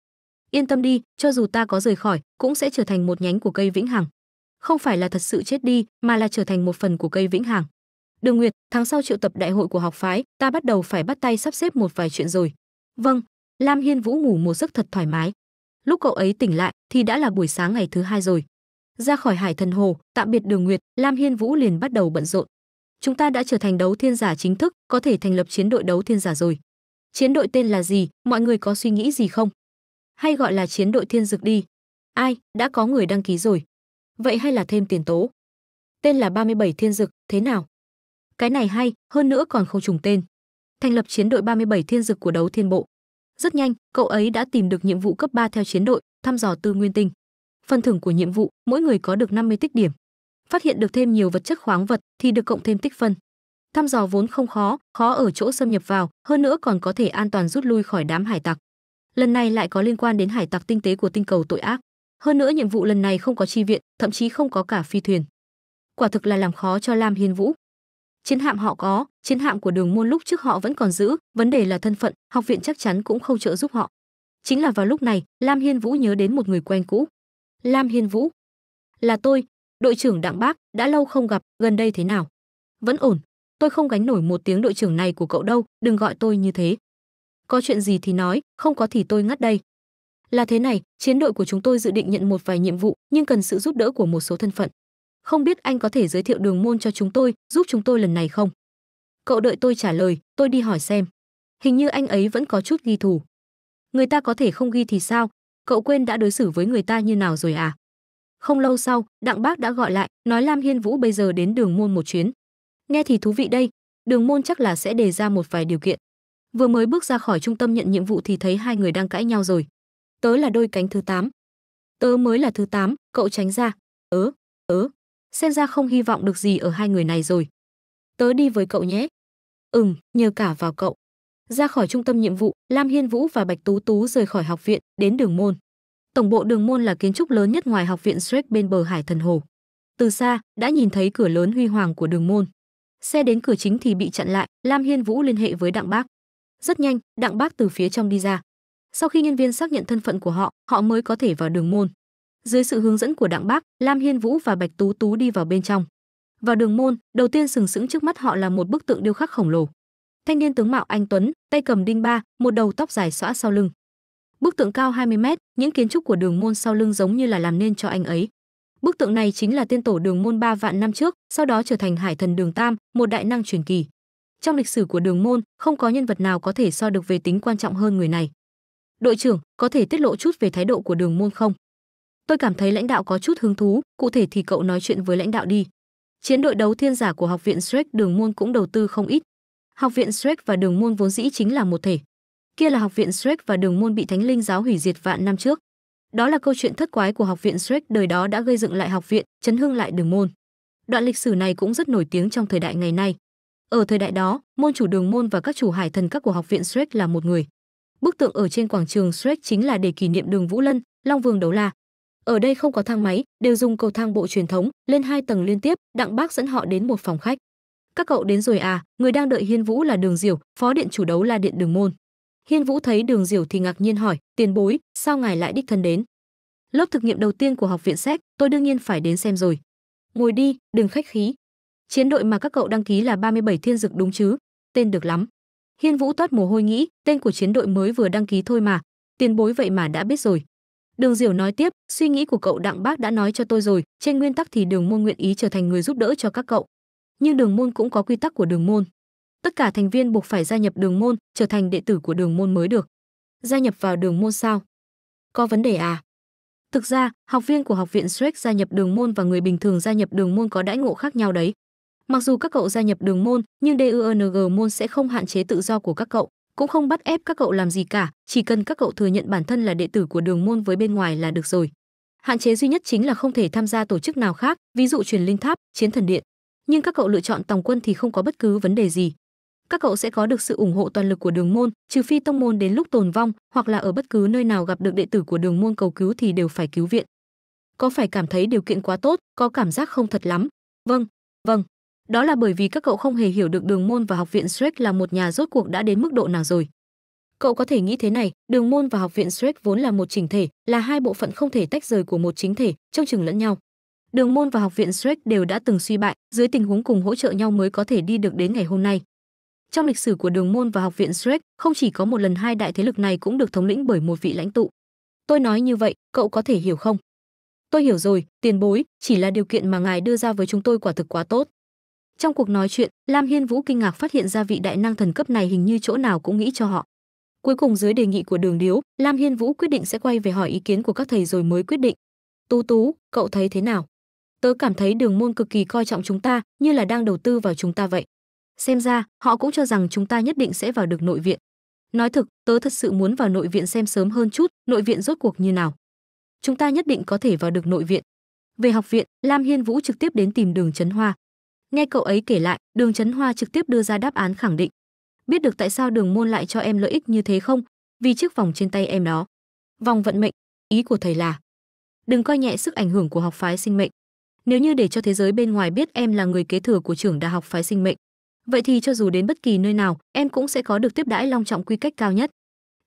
yên tâm đi cho dù ta có rời khỏi cũng sẽ trở thành một nhánh của cây vĩnh hằng không phải là thật sự chết đi mà là trở thành một phần của cây vĩnh hằng đường nguyệt tháng sau triệu tập đại hội của học phái ta bắt đầu phải bắt tay sắp xếp một vài chuyện rồi vâng lam hiên vũ ngủ một giấc thật thoải mái lúc cậu ấy tỉnh lại thì đã là buổi sáng ngày thứ hai rồi ra khỏi hải thần hồ tạm biệt đường nguyệt lam hiên vũ liền bắt đầu bận rộn chúng ta đã trở thành đấu thiên giả chính thức có thể thành lập chiến đội đấu thiên giả rồi chiến đội tên là gì mọi người có suy nghĩ gì không hay gọi là chiến đội thiên dực đi ai đã có người đăng ký rồi vậy hay là thêm tiền tố tên là 37 thiên dực thế nào cái này hay hơn nữa còn không trùng tên thành lập chiến đội 37 thiên dực của đấu thiên bộ rất nhanh cậu ấy đã tìm được nhiệm vụ cấp 3 theo chiến đội thăm dò tư nguyên tinh phần thưởng của nhiệm vụ mỗi người có được 50 tích điểm phát hiện được thêm nhiều vật chất khoáng vật thì được cộng thêm tích phân thăm dò vốn không khó khó ở chỗ xâm nhập vào hơn nữa còn có thể an toàn rút lui khỏi đám hải tặc lần này lại có liên quan đến hải tặc tinh tế của tinh cầu tội ác hơn nữa nhiệm vụ lần này không có chi viện thậm chí không có cả phi thuyền quả thực là làm khó cho lam hiên vũ chiến hạm họ có chiến hạm của đường môn lúc trước họ vẫn còn giữ vấn đề là thân phận học viện chắc chắn cũng không trợ giúp họ chính là vào lúc này lam hiên vũ nhớ đến một người quen cũ lam hiên vũ là tôi đội trưởng đặng bác đã lâu không gặp gần đây thế nào vẫn ổn tôi không gánh nổi một tiếng đội trưởng này của cậu đâu, đừng gọi tôi như thế. Có chuyện gì thì nói, không có thì tôi ngắt đây. Là thế này, chiến đội của chúng tôi dự định nhận một vài nhiệm vụ, nhưng cần sự giúp đỡ của một số thân phận. Không biết anh có thể giới thiệu đường môn cho chúng tôi, giúp chúng tôi lần này không? Cậu đợi tôi trả lời, tôi đi hỏi xem. Hình như anh ấy vẫn có chút ghi thù. Người ta có thể không ghi thì sao? Cậu quên đã đối xử với người ta như nào rồi à? Không lâu sau, Đặng Bác đã gọi lại, nói Lam Hiên Vũ bây giờ đến đường môn một chuyến. Nghe thì thú vị đây, Đường Môn chắc là sẽ đề ra một vài điều kiện. Vừa mới bước ra khỏi trung tâm nhận nhiệm vụ thì thấy hai người đang cãi nhau rồi. Tớ là đôi cánh thứ tám. Tớ mới là thứ tám. cậu tránh ra. Ớ, ớ, xem ra không hy vọng được gì ở hai người này rồi. Tớ đi với cậu nhé. Ừm, nhờ cả vào cậu. Ra khỏi trung tâm nhiệm vụ, Lam Hiên Vũ và Bạch Tú Tú rời khỏi học viện, đến đường môn. Tổng bộ đường môn là kiến trúc lớn nhất ngoài học viện Shrek bên bờ hải thần hồ. Từ xa, đã nhìn thấy cửa lớn huy hoàng của đường môn xe đến cửa chính thì bị chặn lại lam hiên vũ liên hệ với đặng bác rất nhanh đặng bác từ phía trong đi ra sau khi nhân viên xác nhận thân phận của họ họ mới có thể vào đường môn dưới sự hướng dẫn của đặng bác lam hiên vũ và bạch tú tú đi vào bên trong vào đường môn đầu tiên sừng sững trước mắt họ là một bức tượng điêu khắc khổng lồ thanh niên tướng mạo anh tuấn tay cầm đinh ba một đầu tóc dài xõa sau lưng bức tượng cao 20 mét những kiến trúc của đường môn sau lưng giống như là làm nên cho anh ấy Bức tượng này chính là tiên tổ Đường Môn ba vạn năm trước, sau đó trở thành Hải Thần Đường Tam, một đại năng truyền kỳ. Trong lịch sử của Đường Môn, không có nhân vật nào có thể so được về tính quan trọng hơn người này. Đội trưởng, có thể tiết lộ chút về thái độ của Đường Môn không? Tôi cảm thấy lãnh đạo có chút hứng thú, cụ thể thì cậu nói chuyện với lãnh đạo đi. Chiến đội đấu thiên giả của học viện Shrek Đường Môn cũng đầu tư không ít. Học viện Shrek và Đường Môn vốn dĩ chính là một thể. Kia là học viện Shrek và Đường Môn bị Thánh Linh giáo hủy diệt vạn năm trước. Đó là câu chuyện thất quái của học viện Shrek đời đó đã gây dựng lại học viện, chấn hưng lại đường môn. Đoạn lịch sử này cũng rất nổi tiếng trong thời đại ngày nay. Ở thời đại đó, môn chủ đường môn và các chủ hải thần các của học viện Shrek là một người. Bức tượng ở trên quảng trường Shrek chính là để kỷ niệm đường Vũ Lân, Long Vương đấu la. Ở đây không có thang máy, đều dùng cầu thang bộ truyền thống, lên hai tầng liên tiếp, Đặng Bác dẫn họ đến một phòng khách. Các cậu đến rồi à, người đang đợi Hiên Vũ là Đường Diểu, phó điện chủ đấu la điện Đường Môn. Hiên Vũ thấy Đường Diểu thì ngạc nhiên hỏi, "Tiền bối, sao ngài lại đích thân đến?" "Lớp thực nghiệm đầu tiên của học viện sách, tôi đương nhiên phải đến xem rồi." "Ngồi đi, đừng khách khí. Chiến đội mà các cậu đăng ký là 37 thiên dực đúng chứ? Tên được lắm." Hiên Vũ toát mồ hôi nghĩ, tên của chiến đội mới vừa đăng ký thôi mà, tiền bối vậy mà đã biết rồi. Đường Diểu nói tiếp, suy nghĩ của cậu Đặng Bác đã nói cho tôi rồi, trên nguyên tắc thì Đường Môn nguyện ý trở thành người giúp đỡ cho các cậu. Nhưng Đường Môn cũng có quy tắc của Đường Môn tất cả thành viên buộc phải gia nhập đường môn, trở thành đệ tử của đường môn mới được. Gia nhập vào đường môn sao? Có vấn đề à? Thực ra, học viên của học viện Shrek gia nhập đường môn và người bình thường gia nhập đường môn có đãi ngộ khác nhau đấy. Mặc dù các cậu gia nhập đường môn, nhưng DUNG môn sẽ không hạn chế tự do của các cậu, cũng không bắt ép các cậu làm gì cả, chỉ cần các cậu thừa nhận bản thân là đệ tử của đường môn với bên ngoài là được rồi. Hạn chế duy nhất chính là không thể tham gia tổ chức nào khác, ví dụ truyền linh tháp, chiến thần điện. Nhưng các cậu lựa chọn tòng quân thì không có bất cứ vấn đề gì các cậu sẽ có được sự ủng hộ toàn lực của đường môn trừ phi tông môn đến lúc tồn vong hoặc là ở bất cứ nơi nào gặp được đệ tử của đường môn cầu cứu thì đều phải cứu viện có phải cảm thấy điều kiện quá tốt có cảm giác không thật lắm vâng vâng đó là bởi vì các cậu không hề hiểu được đường môn và học viện Shrek là một nhà rốt cuộc đã đến mức độ nào rồi cậu có thể nghĩ thế này đường môn và học viện Shrek vốn là một chỉnh thể là hai bộ phận không thể tách rời của một chính thể trông chừng lẫn nhau đường môn và học viện Shrek đều đã từng suy bại dưới tình huống cùng hỗ trợ nhau mới có thể đi được đến ngày hôm nay trong lịch sử của Đường môn và học viện Shrek, không chỉ có một lần hai đại thế lực này cũng được thống lĩnh bởi một vị lãnh tụ. Tôi nói như vậy, cậu có thể hiểu không? Tôi hiểu rồi, tiền bối, chỉ là điều kiện mà ngài đưa ra với chúng tôi quả thực quá tốt. Trong cuộc nói chuyện, Lam Hiên Vũ kinh ngạc phát hiện ra vị đại năng thần cấp này hình như chỗ nào cũng nghĩ cho họ. Cuối cùng dưới đề nghị của Đường Điếu, Lam Hiên Vũ quyết định sẽ quay về hỏi ý kiến của các thầy rồi mới quyết định. Tú Tú, cậu thấy thế nào? Tớ cảm thấy Đường môn cực kỳ coi trọng chúng ta, như là đang đầu tư vào chúng ta vậy xem ra họ cũng cho rằng chúng ta nhất định sẽ vào được nội viện nói thực tớ thật sự muốn vào nội viện xem sớm hơn chút nội viện rốt cuộc như nào chúng ta nhất định có thể vào được nội viện về học viện lam hiên vũ trực tiếp đến tìm đường trấn hoa nghe cậu ấy kể lại đường trấn hoa trực tiếp đưa ra đáp án khẳng định biết được tại sao đường môn lại cho em lợi ích như thế không vì chiếc vòng trên tay em đó vòng vận mệnh ý của thầy là đừng coi nhẹ sức ảnh hưởng của học phái sinh mệnh nếu như để cho thế giới bên ngoài biết em là người kế thừa của trưởng đại học phái sinh mệnh vậy thì cho dù đến bất kỳ nơi nào em cũng sẽ có được tiếp đãi long trọng quy cách cao nhất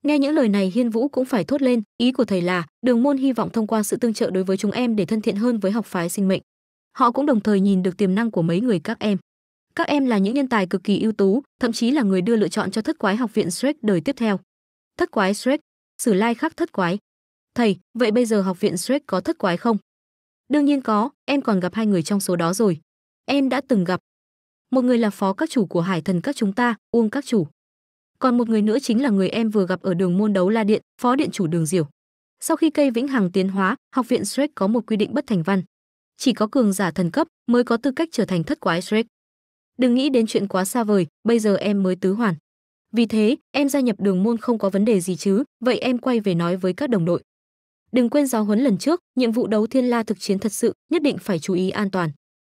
nghe những lời này hiên vũ cũng phải thốt lên ý của thầy là đường môn hy vọng thông qua sự tương trợ đối với chúng em để thân thiện hơn với học phái sinh mệnh họ cũng đồng thời nhìn được tiềm năng của mấy người các em các em là những nhân tài cực kỳ ưu tú thậm chí là người đưa lựa chọn cho thất quái học viện shrek đời tiếp theo thất quái shrek sử lai khắc thất quái thầy vậy bây giờ học viện shrek có thất quái không đương nhiên có em còn gặp hai người trong số đó rồi em đã từng gặp một người là phó các chủ của hải thần các chúng ta uông các chủ còn một người nữa chính là người em vừa gặp ở đường môn đấu la điện phó điện chủ đường diểu sau khi cây vĩnh hằng tiến hóa học viện shrek có một quy định bất thành văn chỉ có cường giả thần cấp mới có tư cách trở thành thất quái shrek đừng nghĩ đến chuyện quá xa vời bây giờ em mới tứ hoàn vì thế em gia nhập đường môn không có vấn đề gì chứ vậy em quay về nói với các đồng đội đừng quên giáo huấn lần trước nhiệm vụ đấu thiên la thực chiến thật sự nhất định phải chú ý an toàn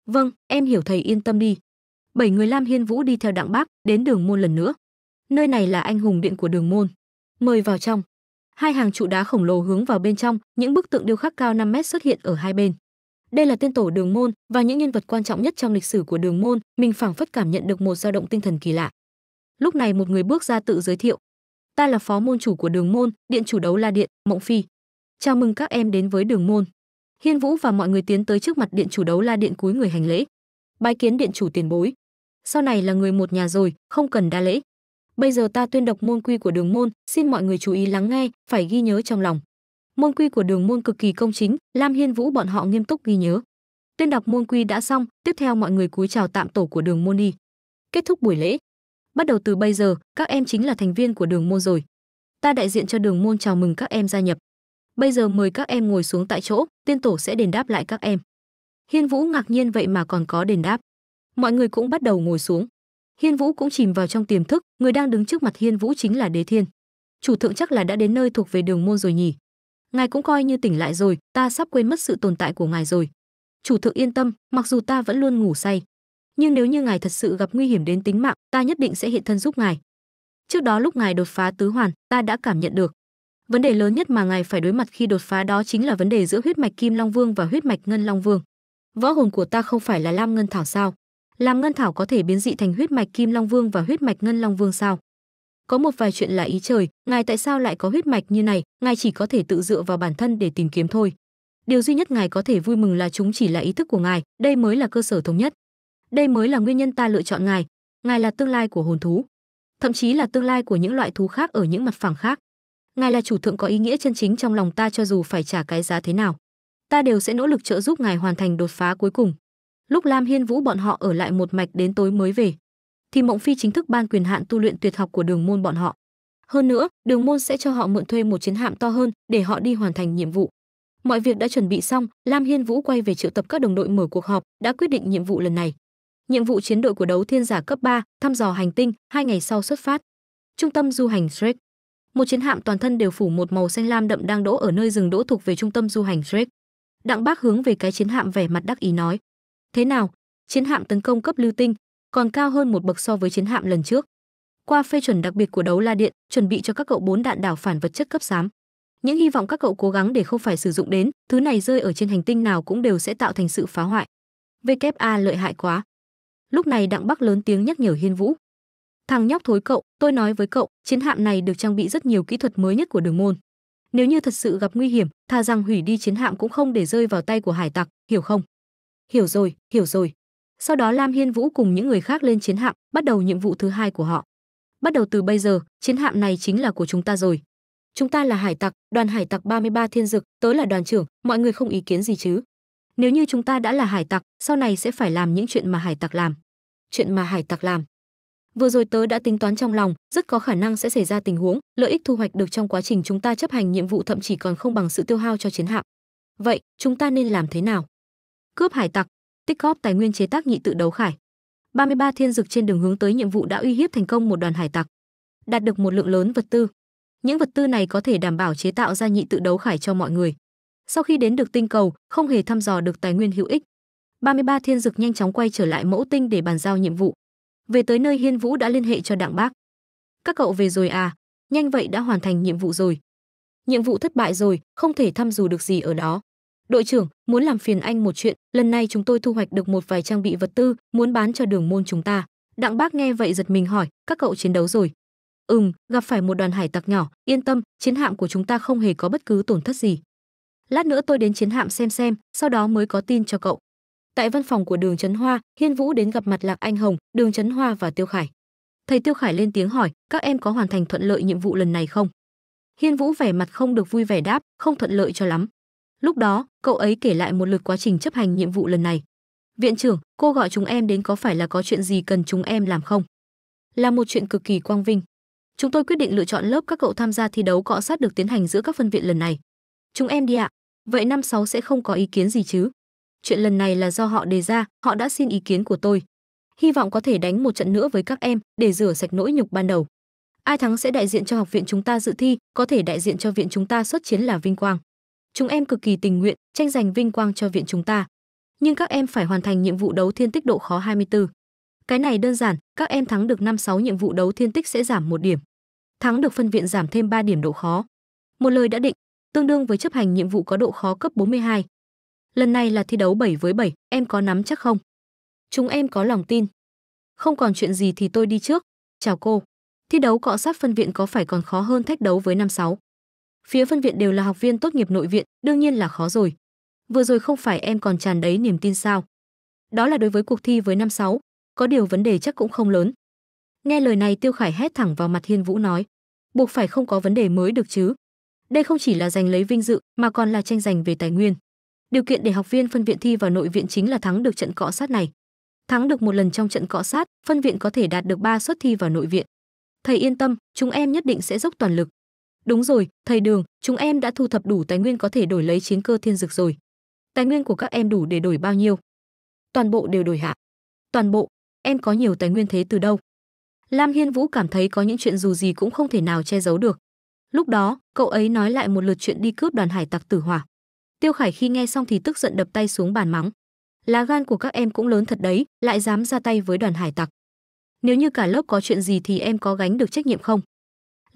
vâng em hiểu thầy yên tâm đi bảy người Lam Hiên Vũ đi theo Đặng Bác đến đường môn lần nữa. Nơi này là anh hùng điện của đường môn. Mời vào trong. Hai hàng trụ đá khổng lồ hướng vào bên trong, những bức tượng điêu khắc cao 5 mét xuất hiện ở hai bên. Đây là tiên tổ đường môn và những nhân vật quan trọng nhất trong lịch sử của đường môn, mình phảng phất cảm nhận được một dao động tinh thần kỳ lạ. Lúc này một người bước ra tự giới thiệu. Ta là phó môn chủ của đường môn, điện chủ đấu la điện, Mộng Phi. Chào mừng các em đến với đường môn. Hiên Vũ và mọi người tiến tới trước mặt điện chủ đấu la điện cúi người hành lễ. Bái kiến điện chủ tiền bối sau này là người một nhà rồi, không cần đa lễ. Bây giờ ta tuyên đọc môn quy của đường môn, xin mọi người chú ý lắng nghe, phải ghi nhớ trong lòng. Môn quy của đường môn cực kỳ công chính, Lam Hiên Vũ bọn họ nghiêm túc ghi nhớ. Tuyên đọc môn quy đã xong, tiếp theo mọi người cúi chào tạm tổ của đường môn đi. Kết thúc buổi lễ. Bắt đầu từ bây giờ, các em chính là thành viên của đường môn rồi. Ta đại diện cho đường môn chào mừng các em gia nhập. Bây giờ mời các em ngồi xuống tại chỗ, tiên tổ sẽ đền đáp lại các em. Hiên Vũ ngạc nhiên vậy mà còn có đền đáp mọi người cũng bắt đầu ngồi xuống hiên vũ cũng chìm vào trong tiềm thức người đang đứng trước mặt hiên vũ chính là đế thiên chủ thượng chắc là đã đến nơi thuộc về đường môn rồi nhỉ ngài cũng coi như tỉnh lại rồi ta sắp quên mất sự tồn tại của ngài rồi chủ thượng yên tâm mặc dù ta vẫn luôn ngủ say nhưng nếu như ngài thật sự gặp nguy hiểm đến tính mạng ta nhất định sẽ hiện thân giúp ngài trước đó lúc ngài đột phá tứ hoàn ta đã cảm nhận được vấn đề lớn nhất mà ngài phải đối mặt khi đột phá đó chính là vấn đề giữa huyết mạch kim long vương và huyết mạch ngân long vương võ hồn của ta không phải là lam ngân thảo sao làm ngân thảo có thể biến dị thành huyết mạch Kim Long Vương và huyết mạch Ngân Long Vương sao? Có một vài chuyện là ý trời, ngài tại sao lại có huyết mạch như này, ngài chỉ có thể tự dựa vào bản thân để tìm kiếm thôi. Điều duy nhất ngài có thể vui mừng là chúng chỉ là ý thức của ngài, đây mới là cơ sở thống nhất. Đây mới là nguyên nhân ta lựa chọn ngài, ngài là tương lai của hồn thú, thậm chí là tương lai của những loại thú khác ở những mặt phẳng khác. Ngài là chủ thượng có ý nghĩa chân chính trong lòng ta cho dù phải trả cái giá thế nào, ta đều sẽ nỗ lực trợ giúp ngài hoàn thành đột phá cuối cùng lúc Lam Hiên Vũ bọn họ ở lại một mạch đến tối mới về, thì Mộng Phi chính thức ban quyền hạn tu luyện tuyệt học của Đường môn bọn họ. Hơn nữa, Đường môn sẽ cho họ mượn thuê một chiến hạm to hơn để họ đi hoàn thành nhiệm vụ. Mọi việc đã chuẩn bị xong, Lam Hiên Vũ quay về triệu tập các đồng đội mở cuộc họp, đã quyết định nhiệm vụ lần này. Nhiệm vụ chiến đội của đấu thiên giả cấp 3, thăm dò hành tinh, hai ngày sau xuất phát. Trung tâm du hành Drake. Một chiến hạm toàn thân đều phủ một màu xanh lam đậm đang đỗ ở nơi rừng đỗ thuộc về trung tâm du hành Drake. Đặng Bác hướng về cái chiến hạm vẻ mặt đắc ý nói: Thế nào, chiến hạm tấn công cấp lưu tinh còn cao hơn một bậc so với chiến hạm lần trước. Qua phê chuẩn đặc biệt của đấu la điện, chuẩn bị cho các cậu bốn đạn đảo phản vật chất cấp xám. Những hy vọng các cậu cố gắng để không phải sử dụng đến, thứ này rơi ở trên hành tinh nào cũng đều sẽ tạo thành sự phá hoại. VKA lợi hại quá. Lúc này Đặng Bắc lớn tiếng nhắc nhở Hiên Vũ. Thằng nhóc thối cậu, tôi nói với cậu, chiến hạm này được trang bị rất nhiều kỹ thuật mới nhất của đường môn. Nếu như thật sự gặp nguy hiểm, tha rằng hủy đi chiến hạm cũng không để rơi vào tay của hải tặc, hiểu không? hiểu rồi hiểu rồi sau đó lam hiên vũ cùng những người khác lên chiến hạm bắt đầu nhiệm vụ thứ hai của họ bắt đầu từ bây giờ chiến hạm này chính là của chúng ta rồi chúng ta là hải tặc đoàn hải tặc 33 thiên dực tớ là đoàn trưởng mọi người không ý kiến gì chứ nếu như chúng ta đã là hải tặc sau này sẽ phải làm những chuyện mà hải tặc làm chuyện mà hải tặc làm vừa rồi tớ đã tính toán trong lòng rất có khả năng sẽ xảy ra tình huống lợi ích thu hoạch được trong quá trình chúng ta chấp hành nhiệm vụ thậm chí còn không bằng sự tiêu hao cho chiến hạm vậy chúng ta nên làm thế nào cướp hải tặc, tích góp tài nguyên chế tác nhị tự đấu khải. 33 thiên dực trên đường hướng tới nhiệm vụ đã uy hiếp thành công một đoàn hải tặc, đạt được một lượng lớn vật tư. Những vật tư này có thể đảm bảo chế tạo ra nhị tự đấu khải cho mọi người. Sau khi đến được tinh cầu, không hề thăm dò được tài nguyên hữu ích. 33 thiên dực nhanh chóng quay trở lại mẫu tinh để bàn giao nhiệm vụ. Về tới nơi Hiên Vũ đã liên hệ cho Đặng Bác. Các cậu về rồi à? Nhanh vậy đã hoàn thành nhiệm vụ rồi. Nhiệm vụ thất bại rồi, không thể thăm dò được gì ở đó đội trưởng muốn làm phiền anh một chuyện lần này chúng tôi thu hoạch được một vài trang bị vật tư muốn bán cho đường môn chúng ta đặng bác nghe vậy giật mình hỏi các cậu chiến đấu rồi ừm gặp phải một đoàn hải tặc nhỏ yên tâm chiến hạm của chúng ta không hề có bất cứ tổn thất gì lát nữa tôi đến chiến hạm xem xem sau đó mới có tin cho cậu tại văn phòng của đường trấn hoa hiên vũ đến gặp mặt lạc anh hồng đường trấn hoa và tiêu khải thầy tiêu khải lên tiếng hỏi các em có hoàn thành thuận lợi nhiệm vụ lần này không hiên vũ vẻ mặt không được vui vẻ đáp không thuận lợi cho lắm Lúc đó, cậu ấy kể lại một lượt quá trình chấp hành nhiệm vụ lần này. Viện trưởng, cô gọi chúng em đến có phải là có chuyện gì cần chúng em làm không? Là một chuyện cực kỳ quang vinh. Chúng tôi quyết định lựa chọn lớp các cậu tham gia thi đấu cọ sát được tiến hành giữa các phân viện lần này. Chúng em đi ạ. Vậy năm sáu sẽ không có ý kiến gì chứ? Chuyện lần này là do họ đề ra, họ đã xin ý kiến của tôi. Hy vọng có thể đánh một trận nữa với các em để rửa sạch nỗi nhục ban đầu. Ai thắng sẽ đại diện cho học viện chúng ta dự thi, có thể đại diện cho viện chúng ta xuất chiến là vinh quang chúng em cực kỳ tình nguyện tranh giành vinh quang cho viện chúng ta nhưng các em phải hoàn thành nhiệm vụ đấu thiên tích độ khó 24. Cái này đơn giản, các em thắng được 5-6 nhiệm vụ đấu thiên tích sẽ giảm một điểm. Thắng được phân viện giảm thêm 3 điểm độ khó. Một lời đã định, tương đương với chấp hành nhiệm vụ có độ khó cấp 42. Lần này là thi đấu 7 với 7, em có nắm chắc không? Chúng em có lòng tin. Không còn chuyện gì thì tôi đi trước. Chào cô. Thi đấu cọ sát phân viện có phải còn khó hơn thách đấu với 56? phía phân viện đều là học viên tốt nghiệp nội viện, đương nhiên là khó rồi. Vừa rồi không phải em còn tràn đầy niềm tin sao? Đó là đối với cuộc thi với năm sáu, có điều vấn đề chắc cũng không lớn. Nghe lời này Tiêu Khải hét thẳng vào mặt Hiên Vũ nói, buộc phải không có vấn đề mới được chứ. Đây không chỉ là giành lấy vinh dự mà còn là tranh giành về tài nguyên. Điều kiện để học viên phân viện thi vào nội viện chính là thắng được trận cọ sát này. Thắng được một lần trong trận cọ sát, phân viện có thể đạt được 3 suất thi vào nội viện. Thầy yên tâm, chúng em nhất định sẽ dốc toàn lực đúng rồi thầy đường chúng em đã thu thập đủ tài nguyên có thể đổi lấy chiến cơ thiên dực rồi tài nguyên của các em đủ để đổi bao nhiêu toàn bộ đều đổi hạ toàn bộ em có nhiều tài nguyên thế từ đâu lam hiên vũ cảm thấy có những chuyện dù gì cũng không thể nào che giấu được lúc đó cậu ấy nói lại một lượt chuyện đi cướp đoàn hải tặc tử hỏa tiêu khải khi nghe xong thì tức giận đập tay xuống bàn mắng lá gan của các em cũng lớn thật đấy lại dám ra tay với đoàn hải tặc nếu như cả lớp có chuyện gì thì em có gánh được trách nhiệm không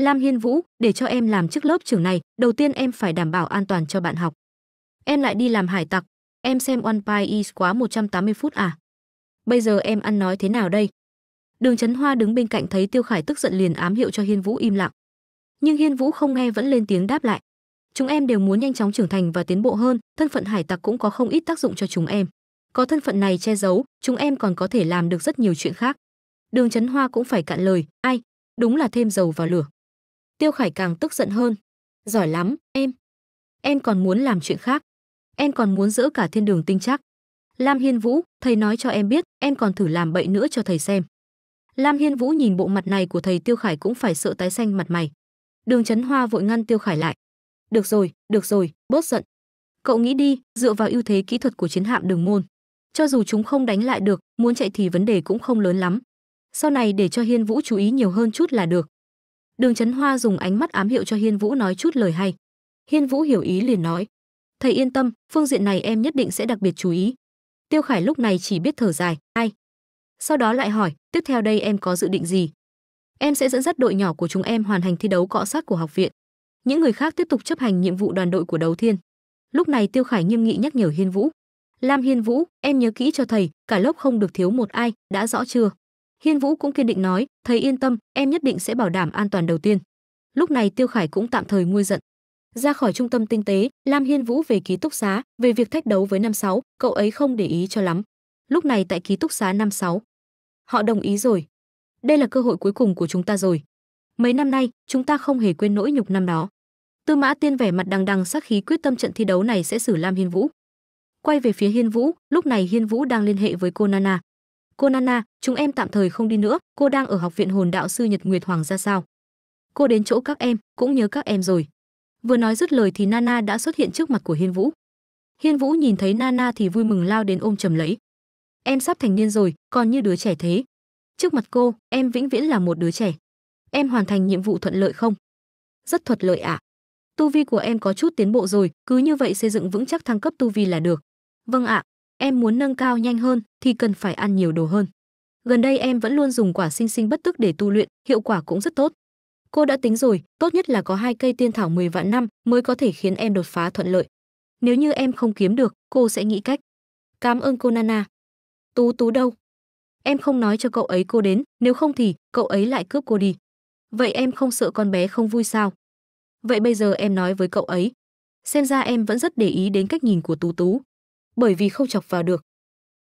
Lam Hiên Vũ, để cho em làm chức lớp trưởng này, đầu tiên em phải đảm bảo an toàn cho bạn học. Em lại đi làm hải tặc, em xem One Pie is quá 180 phút à? Bây giờ em ăn nói thế nào đây? Đường Chấn Hoa đứng bên cạnh thấy Tiêu Khải tức giận liền ám hiệu cho Hiên Vũ im lặng. Nhưng Hiên Vũ không nghe vẫn lên tiếng đáp lại. Chúng em đều muốn nhanh chóng trưởng thành và tiến bộ hơn, thân phận hải tặc cũng có không ít tác dụng cho chúng em. Có thân phận này che giấu, chúng em còn có thể làm được rất nhiều chuyện khác. Đường Chấn Hoa cũng phải cạn lời, ai, đúng là thêm dầu vào lửa. Tiêu Khải càng tức giận hơn. Giỏi lắm, em. Em còn muốn làm chuyện khác. Em còn muốn giữ cả thiên đường tinh chắc. Lam Hiên Vũ, thầy nói cho em biết, em còn thử làm bậy nữa cho thầy xem. Lam Hiên Vũ nhìn bộ mặt này của thầy Tiêu Khải cũng phải sợ tái xanh mặt mày. Đường Chấn Hoa vội ngăn Tiêu Khải lại. Được rồi, được rồi, bớt giận. Cậu nghĩ đi, dựa vào ưu thế kỹ thuật của chiến hạm đường môn. Cho dù chúng không đánh lại được, muốn chạy thì vấn đề cũng không lớn lắm. Sau này để cho Hiên Vũ chú ý nhiều hơn chút là được. Đường Chấn Hoa dùng ánh mắt ám hiệu cho Hiên Vũ nói chút lời hay. Hiên Vũ hiểu ý liền nói: "Thầy yên tâm, phương diện này em nhất định sẽ đặc biệt chú ý." Tiêu Khải lúc này chỉ biết thở dài, "Ai?" Sau đó lại hỏi: "Tiếp theo đây em có dự định gì?" "Em sẽ dẫn dắt đội nhỏ của chúng em hoàn thành thi đấu cọ sát của học viện. Những người khác tiếp tục chấp hành nhiệm vụ đoàn đội của Đấu Thiên." Lúc này Tiêu Khải nghiêm nghị nhắc nhở Hiên Vũ: "Lam Hiên Vũ, em nhớ kỹ cho thầy, cả lớp không được thiếu một ai, đã rõ chưa?" Hiên Vũ cũng kiên định nói, "Thầy yên tâm, em nhất định sẽ bảo đảm an toàn đầu tiên." Lúc này Tiêu Khải cũng tạm thời nguôi giận. Ra khỏi trung tâm tinh tế, Lam Hiên Vũ về ký túc xá, về việc thách đấu với năm sáu, cậu ấy không để ý cho lắm. Lúc này tại ký túc xá năm sáu, họ đồng ý rồi. Đây là cơ hội cuối cùng của chúng ta rồi. Mấy năm nay, chúng ta không hề quên nỗi nhục năm đó. Tư Mã Tiên vẻ mặt đằng đằng sắc khí quyết tâm trận thi đấu này sẽ xử Lam Hiên Vũ. Quay về phía Hiên Vũ, lúc này Hiên Vũ đang liên hệ với cô Nana, cô nana chúng em tạm thời không đi nữa cô đang ở học viện hồn đạo sư nhật nguyệt hoàng ra sao cô đến chỗ các em cũng nhớ các em rồi vừa nói dứt lời thì nana đã xuất hiện trước mặt của hiên vũ hiên vũ nhìn thấy nana thì vui mừng lao đến ôm chầm lấy em sắp thành niên rồi còn như đứa trẻ thế trước mặt cô em vĩnh viễn là một đứa trẻ em hoàn thành nhiệm vụ thuận lợi không rất thuận lợi ạ à? tu vi của em có chút tiến bộ rồi cứ như vậy xây dựng vững chắc thăng cấp tu vi là được vâng ạ à, em muốn nâng cao nhanh hơn thì cần phải ăn nhiều đồ hơn. Gần đây em vẫn luôn dùng quả sinh sinh bất tức để tu luyện, hiệu quả cũng rất tốt. Cô đã tính rồi, tốt nhất là có hai cây tiên thảo 10 vạn năm mới có thể khiến em đột phá thuận lợi. Nếu như em không kiếm được, cô sẽ nghĩ cách. Cảm ơn cô Nana. Tú Tú đâu? Em không nói cho cậu ấy cô đến, nếu không thì cậu ấy lại cướp cô đi. Vậy em không sợ con bé không vui sao? Vậy bây giờ em nói với cậu ấy. Xem ra em vẫn rất để ý đến cách nhìn của Tú Tú bởi vì không chọc vào được.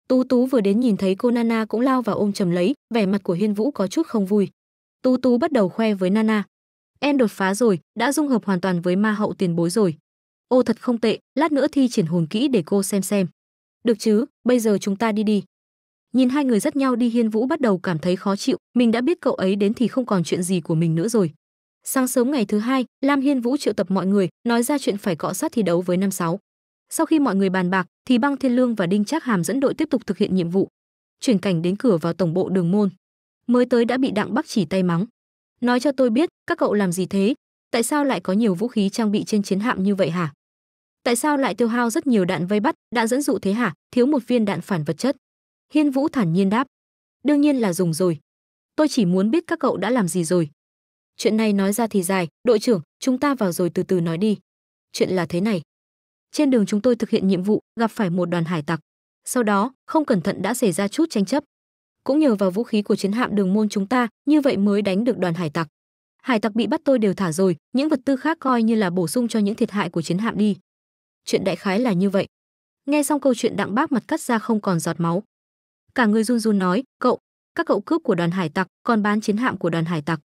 Tú Tú vừa đến nhìn thấy cô Nana cũng lao vào ôm chầm lấy, vẻ mặt của Hiên Vũ có chút không vui. Tú Tú bắt đầu khoe với Nana. Em đột phá rồi, đã dung hợp hoàn toàn với ma hậu tiền bối rồi. Ô thật không tệ, lát nữa thi triển hồn kỹ để cô xem xem. Được chứ, bây giờ chúng ta đi đi. Nhìn hai người dắt nhau đi Hiên Vũ bắt đầu cảm thấy khó chịu, mình đã biết cậu ấy đến thì không còn chuyện gì của mình nữa rồi. Sáng sớm ngày thứ hai, Lam Hiên Vũ triệu tập mọi người, nói ra chuyện phải cọ sát thi đấu với năm sáu. Sau khi mọi người bàn bạc, thì Băng Thiên Lương và Đinh Trác Hàm dẫn đội tiếp tục thực hiện nhiệm vụ. Chuyển cảnh đến cửa vào tổng bộ Đường môn. Mới tới đã bị Đặng Bắc chỉ tay mắng. "Nói cho tôi biết, các cậu làm gì thế? Tại sao lại có nhiều vũ khí trang bị trên chiến hạm như vậy hả? Tại sao lại tiêu hao rất nhiều đạn vây bắt, đạn dẫn dụ thế hả? Thiếu một viên đạn phản vật chất." Hiên Vũ thản nhiên đáp. "Đương nhiên là dùng rồi. Tôi chỉ muốn biết các cậu đã làm gì rồi." Chuyện này nói ra thì dài, đội trưởng, chúng ta vào rồi từ từ nói đi. Chuyện là thế này trên đường chúng tôi thực hiện nhiệm vụ gặp phải một đoàn hải tặc sau đó không cẩn thận đã xảy ra chút tranh chấp cũng nhờ vào vũ khí của chiến hạm đường môn chúng ta như vậy mới đánh được đoàn hải tặc hải tặc bị bắt tôi đều thả rồi những vật tư khác coi như là bổ sung cho những thiệt hại của chiến hạm đi chuyện đại khái là như vậy nghe xong câu chuyện đặng bác mặt cắt ra không còn giọt máu cả người run run nói cậu các cậu cướp của đoàn hải tặc còn bán chiến hạm của đoàn hải tặc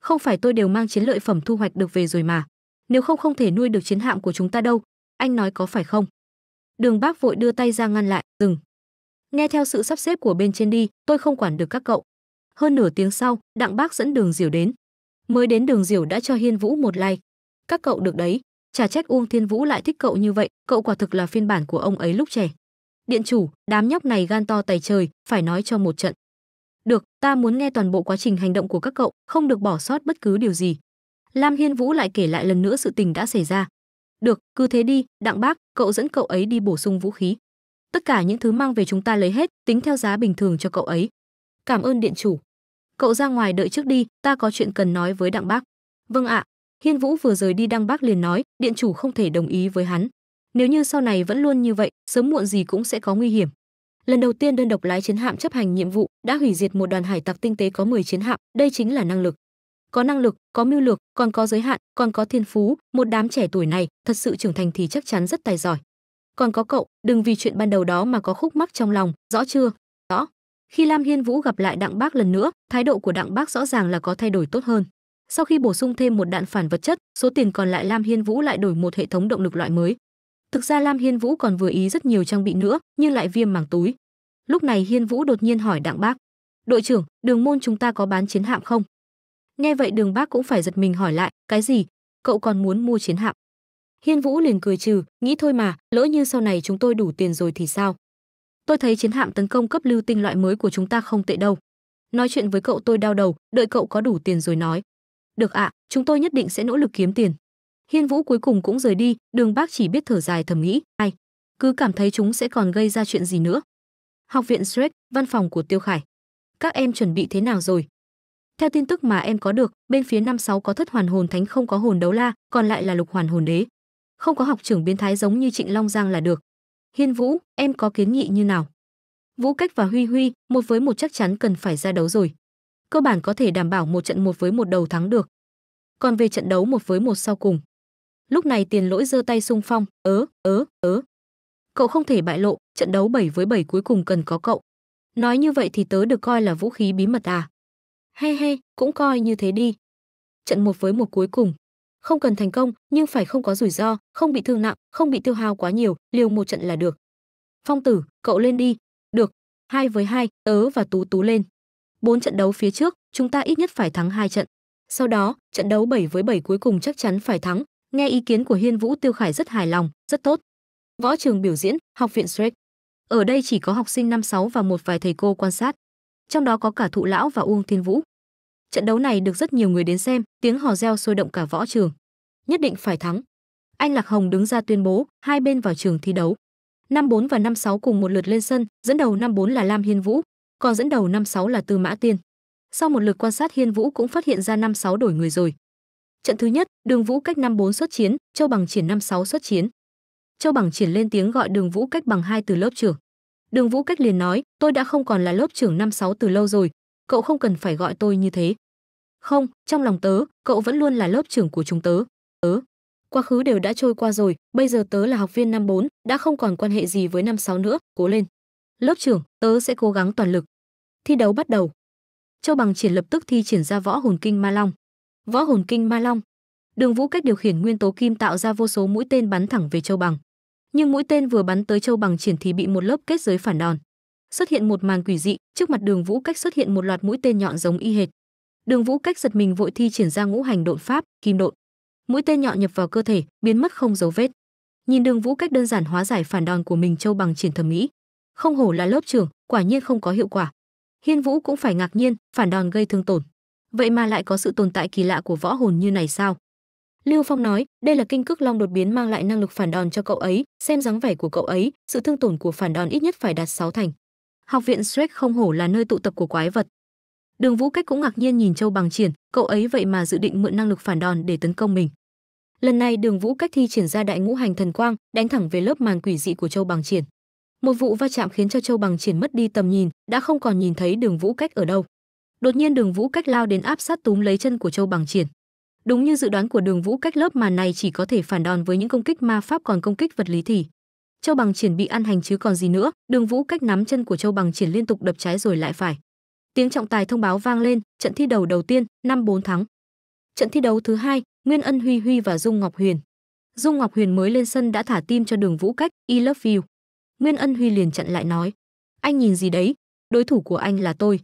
không phải tôi đều mang chiến lợi phẩm thu hoạch được về rồi mà nếu không không thể nuôi được chiến hạm của chúng ta đâu anh nói có phải không đường bác vội đưa tay ra ngăn lại dừng nghe theo sự sắp xếp của bên trên đi tôi không quản được các cậu hơn nửa tiếng sau đặng bác dẫn đường diểu đến mới đến đường diểu đã cho hiên vũ một like các cậu được đấy chả trách uông thiên vũ lại thích cậu như vậy cậu quả thực là phiên bản của ông ấy lúc trẻ điện chủ đám nhóc này gan to tày trời phải nói cho một trận được ta muốn nghe toàn bộ quá trình hành động của các cậu không được bỏ sót bất cứ điều gì lam hiên vũ lại kể lại lần nữa sự tình đã xảy ra được, cứ thế đi, đặng bác, cậu dẫn cậu ấy đi bổ sung vũ khí. Tất cả những thứ mang về chúng ta lấy hết, tính theo giá bình thường cho cậu ấy. Cảm ơn điện chủ. Cậu ra ngoài đợi trước đi, ta có chuyện cần nói với đặng bác. Vâng ạ. Hiên Vũ vừa rời đi đặng bác liền nói, điện chủ không thể đồng ý với hắn. Nếu như sau này vẫn luôn như vậy, sớm muộn gì cũng sẽ có nguy hiểm. Lần đầu tiên đơn độc lái chiến hạm chấp hành nhiệm vụ đã hủy diệt một đoàn hải tặc tinh tế có 10 chiến hạm, đây chính là năng lực có năng lực, có mưu lược, còn có giới hạn, còn có thiên phú, một đám trẻ tuổi này thật sự trưởng thành thì chắc chắn rất tài giỏi. Còn có cậu, đừng vì chuyện ban đầu đó mà có khúc mắc trong lòng, rõ chưa? Rõ. Khi Lam Hiên Vũ gặp lại Đặng Bác lần nữa, thái độ của Đặng Bác rõ ràng là có thay đổi tốt hơn. Sau khi bổ sung thêm một đạn phản vật chất, số tiền còn lại Lam Hiên Vũ lại đổi một hệ thống động lực loại mới. Thực ra Lam Hiên Vũ còn vừa ý rất nhiều trang bị nữa, nhưng lại viêm màng túi. Lúc này Hiên Vũ đột nhiên hỏi Đặng Bác: "Đội trưởng, Đường môn chúng ta có bán chiến hạm không?" Nghe vậy Đường Bác cũng phải giật mình hỏi lại, cái gì? Cậu còn muốn mua chiến hạm? Hiên Vũ liền cười trừ, nghĩ thôi mà, lỡ như sau này chúng tôi đủ tiền rồi thì sao? Tôi thấy chiến hạm tấn công cấp lưu tinh loại mới của chúng ta không tệ đâu. Nói chuyện với cậu tôi đau đầu, đợi cậu có đủ tiền rồi nói. Được ạ, chúng tôi nhất định sẽ nỗ lực kiếm tiền. Hiên Vũ cuối cùng cũng rời đi, Đường Bác chỉ biết thở dài thầm nghĩ, ai, cứ cảm thấy chúng sẽ còn gây ra chuyện gì nữa. Học viện Shrek, văn phòng của Tiêu Khải. Các em chuẩn bị thế nào rồi? Theo tin tức mà em có được, bên phía năm sáu có thất hoàn hồn thánh không có hồn đấu la, còn lại là lục hoàn hồn đế. Không có học trưởng biến thái giống như Trịnh Long Giang là được. Hiên Vũ, em có kiến nghị như nào? Vũ Cách và Huy Huy, một với một chắc chắn cần phải ra đấu rồi. Cơ bản có thể đảm bảo một trận một với một đầu thắng được. Còn về trận đấu một với một sau cùng. Lúc này tiền lỗi giơ tay sung phong, ớ, ớ, ớ. Cậu không thể bại lộ, trận đấu 7 với 7 cuối cùng cần có cậu. Nói như vậy thì tớ được coi là vũ khí bí mật à? Hay hay, cũng coi như thế đi. Trận một với một cuối cùng. Không cần thành công, nhưng phải không có rủi ro, không bị thương nặng, không bị tiêu hao quá nhiều, liều một trận là được. Phong tử, cậu lên đi. Được, hai với hai, ớ và tú tú lên. Bốn trận đấu phía trước, chúng ta ít nhất phải thắng hai trận. Sau đó, trận đấu 7 với 7 cuối cùng chắc chắn phải thắng. Nghe ý kiến của Hiên Vũ Tiêu Khải rất hài lòng, rất tốt. Võ trường biểu diễn, học viện Shrek. Ở đây chỉ có học sinh năm 6 và một vài thầy cô quan sát trong đó có cả Thụ lão và Uông Thiên Vũ. Trận đấu này được rất nhiều người đến xem, tiếng hò reo sôi động cả võ trường. Nhất định phải thắng. Anh Lạc Hồng đứng ra tuyên bố, hai bên vào trường thi đấu. Năm bốn và năm sáu cùng một lượt lên sân, dẫn đầu năm bốn là Lam Hiên Vũ, còn dẫn đầu năm sáu là Tư Mã Tiên. Sau một lượt quan sát Hiên Vũ cũng phát hiện ra năm sáu đổi người rồi. Trận thứ nhất, Đường Vũ cách năm bốn xuất chiến, Châu Bằng Triển năm sáu xuất chiến. Châu Bằng Triển lên tiếng gọi Đường Vũ cách bằng hai từ lớp trưởng. Đường Vũ Cách liền nói, tôi đã không còn là lớp trưởng năm sáu từ lâu rồi, cậu không cần phải gọi tôi như thế. Không, trong lòng tớ, cậu vẫn luôn là lớp trưởng của chúng tớ. Tớ. Quá khứ đều đã trôi qua rồi, bây giờ tớ là học viên năm 4, đã không còn quan hệ gì với năm 6 nữa, cố lên. Lớp trưởng, tớ sẽ cố gắng toàn lực. Thi đấu bắt đầu. Châu Bằng Triển lập tức thi triển ra võ hồn kinh Ma Long. Võ hồn kinh Ma Long. Đường Vũ Cách điều khiển nguyên tố kim tạo ra vô số mũi tên bắn thẳng về Châu Bằng nhưng mũi tên vừa bắn tới châu bằng triển thì bị một lớp kết giới phản đòn xuất hiện một màn quỷ dị trước mặt đường vũ cách xuất hiện một loạt mũi tên nhọn giống y hệt đường vũ cách giật mình vội thi triển ra ngũ hành độn pháp kim độn mũi tên nhọn nhập vào cơ thể biến mất không dấu vết nhìn đường vũ cách đơn giản hóa giải phản đòn của mình châu bằng triển thẩm mỹ không hổ là lớp trưởng quả nhiên không có hiệu quả hiên vũ cũng phải ngạc nhiên phản đòn gây thương tổn vậy mà lại có sự tồn tại kỳ lạ của võ hồn như này sao Lưu Phong nói, đây là kinh cực long đột biến mang lại năng lực phản đòn cho cậu ấy, xem dáng vẻ của cậu ấy, sự thương tổn của phản đòn ít nhất phải đạt 6 thành. Học viện Shrek không hổ là nơi tụ tập của quái vật. Đường Vũ Cách cũng ngạc nhiên nhìn Châu Bằng Triển, cậu ấy vậy mà dự định mượn năng lực phản đòn để tấn công mình. Lần này Đường Vũ Cách thi triển ra đại ngũ hành thần quang, đánh thẳng về lớp màn quỷ dị của Châu Bằng Triển. Một vụ va chạm khiến cho Châu Bằng Triển mất đi tầm nhìn, đã không còn nhìn thấy Đường Vũ Cách ở đâu. Đột nhiên Đường Vũ Cách lao đến áp sát túm lấy chân của Châu Bằng Triển. Đúng như dự đoán của Đường Vũ cách lớp màn này chỉ có thể phản đòn với những công kích ma pháp còn công kích vật lý thì Châu Bằng Triển bị ăn hành chứ còn gì nữa, Đường Vũ cách nắm chân của Châu Bằng Triển liên tục đập trái rồi lại phải. Tiếng trọng tài thông báo vang lên, trận thi đấu đầu tiên, năm bốn thắng. Trận thi đấu thứ hai, Nguyên Ân Huy Huy và Dung Ngọc Huyền. Dung Ngọc Huyền mới lên sân đã thả tim cho Đường Vũ cách, I love you. Nguyên Ân Huy liền chặn lại nói, anh nhìn gì đấy, đối thủ của anh là tôi.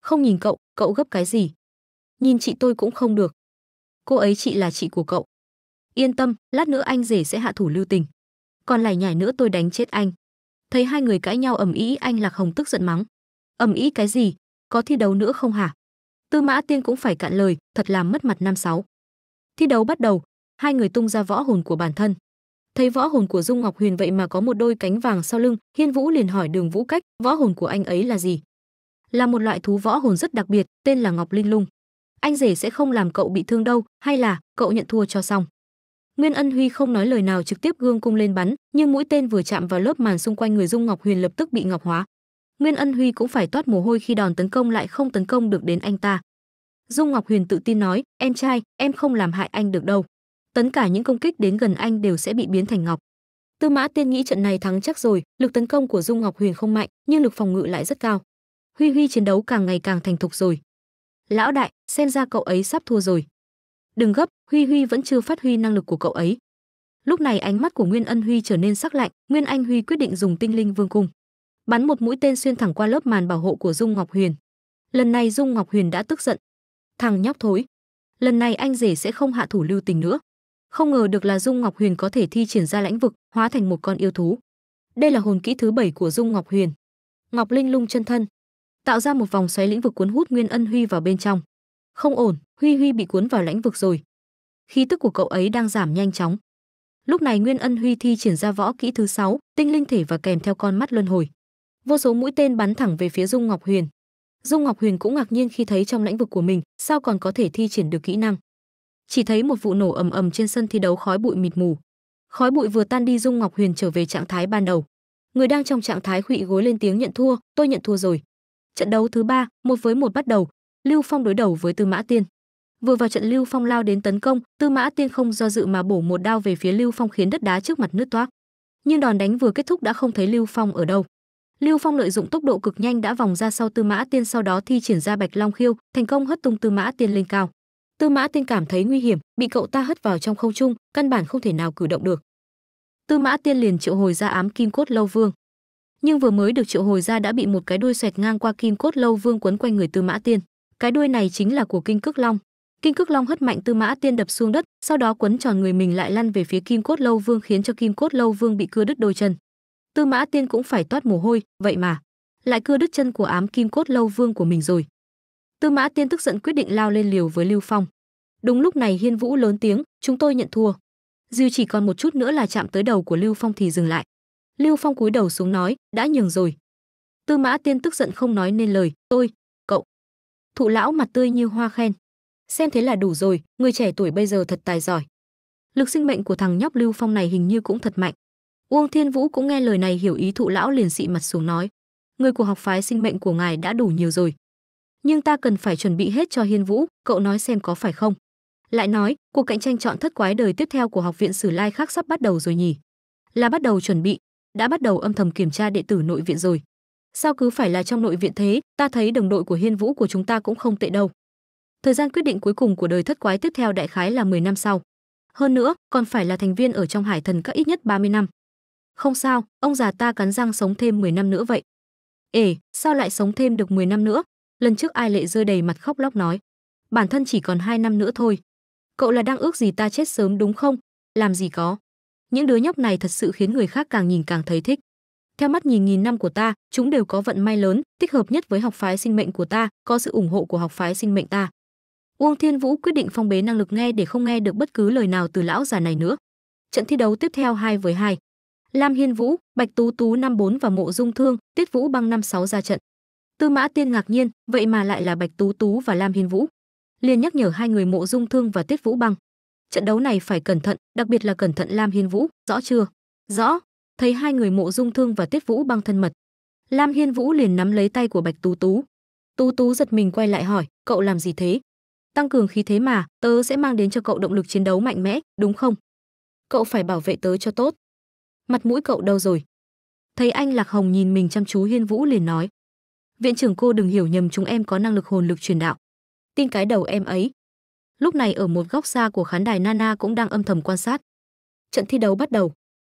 Không nhìn cậu, cậu gấp cái gì? Nhìn chị tôi cũng không được cô ấy chị là chị của cậu. Yên tâm, lát nữa anh rể sẽ hạ thủ lưu tình. Còn lại nhảy nữa tôi đánh chết anh. Thấy hai người cãi nhau ầm ĩ, anh Lạc Hồng tức giận mắng. Ầm ĩ cái gì, có thi đấu nữa không hả? Tư Mã Tiên cũng phải cạn lời, thật làm mất mặt năm sáu. Thi đấu bắt đầu, hai người tung ra võ hồn của bản thân. Thấy võ hồn của Dung Ngọc Huyền vậy mà có một đôi cánh vàng sau lưng, Hiên Vũ liền hỏi Đường Vũ Cách, võ hồn của anh ấy là gì? Là một loại thú võ hồn rất đặc biệt, tên là Ngọc Linh Lung anh rể sẽ không làm cậu bị thương đâu hay là cậu nhận thua cho xong nguyên ân huy không nói lời nào trực tiếp gương cung lên bắn nhưng mũi tên vừa chạm vào lớp màn xung quanh người dung ngọc huyền lập tức bị ngọc hóa nguyên ân huy cũng phải toát mồ hôi khi đòn tấn công lại không tấn công được đến anh ta dung ngọc huyền tự tin nói em trai em không làm hại anh được đâu tấn cả những công kích đến gần anh đều sẽ bị biến thành ngọc tư mã tiên nghĩ trận này thắng chắc rồi lực tấn công của dung ngọc huyền không mạnh nhưng lực phòng ngự lại rất cao huy huy chiến đấu càng ngày càng thành thục rồi lão đại xem ra cậu ấy sắp thua rồi đừng gấp huy huy vẫn chưa phát huy năng lực của cậu ấy lúc này ánh mắt của nguyên ân huy trở nên sắc lạnh nguyên anh huy quyết định dùng tinh linh vương cung bắn một mũi tên xuyên thẳng qua lớp màn bảo hộ của dung ngọc huyền lần này dung ngọc huyền đã tức giận thằng nhóc thối lần này anh rể sẽ không hạ thủ lưu tình nữa không ngờ được là dung ngọc huyền có thể thi triển ra lãnh vực hóa thành một con yêu thú đây là hồn kỹ thứ bảy của dung ngọc huyền ngọc linh lung chân thân tạo ra một vòng xoáy lĩnh vực cuốn hút Nguyên Ân Huy vào bên trong. Không ổn, Huy Huy bị cuốn vào lãnh vực rồi. Khí tức của cậu ấy đang giảm nhanh chóng. Lúc này Nguyên Ân Huy thi triển ra võ kỹ thứ sáu tinh linh thể và kèm theo con mắt luân hồi. Vô số mũi tên bắn thẳng về phía Dung Ngọc Huyền. Dung Ngọc Huyền cũng ngạc nhiên khi thấy trong lãnh vực của mình, sao còn có thể thi triển được kỹ năng. Chỉ thấy một vụ nổ ầm ầm trên sân thi đấu khói bụi mịt mù. Khói bụi vừa tan đi Dung Ngọc Huyền trở về trạng thái ban đầu. Người đang trong trạng thái khuỵu gối lên tiếng nhận thua, tôi nhận thua rồi trận đấu thứ ba một với một bắt đầu lưu phong đối đầu với tư mã tiên vừa vào trận lưu phong lao đến tấn công tư mã tiên không do dự mà bổ một đao về phía lưu phong khiến đất đá trước mặt nứt toác nhưng đòn đánh vừa kết thúc đã không thấy lưu phong ở đâu lưu phong lợi dụng tốc độ cực nhanh đã vòng ra sau tư mã tiên sau đó thi triển ra bạch long khiêu thành công hất tung tư mã tiên lên cao tư mã tiên cảm thấy nguy hiểm bị cậu ta hất vào trong không trung căn bản không thể nào cử động được tư mã tiên liền triệu hồi ra ám kim cốt lâu vương nhưng vừa mới được triệu hồi ra đã bị một cái đuôi xoẹt ngang qua kim cốt lâu vương quấn quanh người Tư Mã Tiên. Cái đuôi này chính là của Kinh Cước Long. Kinh Cước Long hất mạnh Tư Mã Tiên đập xuống đất, sau đó quấn tròn người mình lại lăn về phía Kim Cốt Lâu Vương khiến cho Kim Cốt Lâu Vương bị cưa đứt đôi chân. Tư Mã Tiên cũng phải toát mồ hôi, vậy mà lại cưa đứt chân của ám Kim Cốt Lâu Vương của mình rồi. Tư Mã Tiên tức giận quyết định lao lên liều với Lưu Phong. Đúng lúc này Hiên Vũ lớn tiếng, "Chúng tôi nhận thua." Dù chỉ còn một chút nữa là chạm tới đầu của Lưu Phong thì dừng lại. Lưu Phong cúi đầu xuống nói, đã nhường rồi. Tư Mã Tiên tức giận không nói nên lời, tôi, cậu. Thụ lão mặt tươi như hoa khen. Xem thế là đủ rồi, người trẻ tuổi bây giờ thật tài giỏi. Lực sinh mệnh của thằng nhóc Lưu Phong này hình như cũng thật mạnh. Uông Thiên Vũ cũng nghe lời này hiểu ý thụ lão liền xị mặt xuống nói. Người của học phái sinh mệnh của ngài đã đủ nhiều rồi. Nhưng ta cần phải chuẩn bị hết cho Hiên Vũ, cậu nói xem có phải không? Lại nói, cuộc cạnh tranh chọn thất quái đời tiếp theo của học viện Sử Lai khác sắp bắt đầu rồi nhỉ? Là bắt đầu chuẩn bị, đã bắt đầu âm thầm kiểm tra đệ tử nội viện rồi. Sao cứ phải là trong nội viện thế, ta thấy đồng đội của Hiên Vũ của chúng ta cũng không tệ đâu. Thời gian quyết định cuối cùng của đời thất quái tiếp theo đại khái là 10 năm sau. Hơn nữa, còn phải là thành viên ở trong Hải Thần các ít nhất 30 năm. Không sao, ông già ta cắn răng sống thêm 10 năm nữa vậy. Ê, sao lại sống thêm được 10 năm nữa? Lần trước ai lệ rơi đầy mặt khóc lóc nói. Bản thân chỉ còn 2 năm nữa thôi. Cậu là đang ước gì ta chết sớm đúng không? Làm gì có những đứa nhóc này thật sự khiến người khác càng nhìn càng thấy thích. Theo mắt nhìn nghìn năm của ta, chúng đều có vận may lớn, tích hợp nhất với học phái sinh mệnh của ta, có sự ủng hộ của học phái sinh mệnh ta. Uông Thiên Vũ quyết định phong bế năng lực nghe để không nghe được bất cứ lời nào từ lão già này nữa. Trận thi đấu tiếp theo 2 với 2. Lam Hiên Vũ, Bạch Tú Tú năm 4 và Mộ Dung Thương, Tiết Vũ băng năm 6 ra trận. Tư Mã Tiên ngạc nhiên, vậy mà lại là Bạch Tú Tú và Lam Hiên Vũ. Liền nhắc nhở hai người Mộ Dung Thương và Tiết Vũ băng trận đấu này phải cẩn thận đặc biệt là cẩn thận lam hiên vũ rõ chưa rõ thấy hai người mộ dung thương và tiết vũ băng thân mật lam hiên vũ liền nắm lấy tay của bạch tú tú tú tú giật mình quay lại hỏi cậu làm gì thế tăng cường khí thế mà tớ sẽ mang đến cho cậu động lực chiến đấu mạnh mẽ đúng không cậu phải bảo vệ tớ cho tốt mặt mũi cậu đâu rồi thấy anh lạc hồng nhìn mình chăm chú hiên vũ liền nói viện trưởng cô đừng hiểu nhầm chúng em có năng lực hồn lực truyền đạo tin cái đầu em ấy Lúc này ở một góc xa của khán đài Nana cũng đang âm thầm quan sát. Trận thi đấu bắt đầu.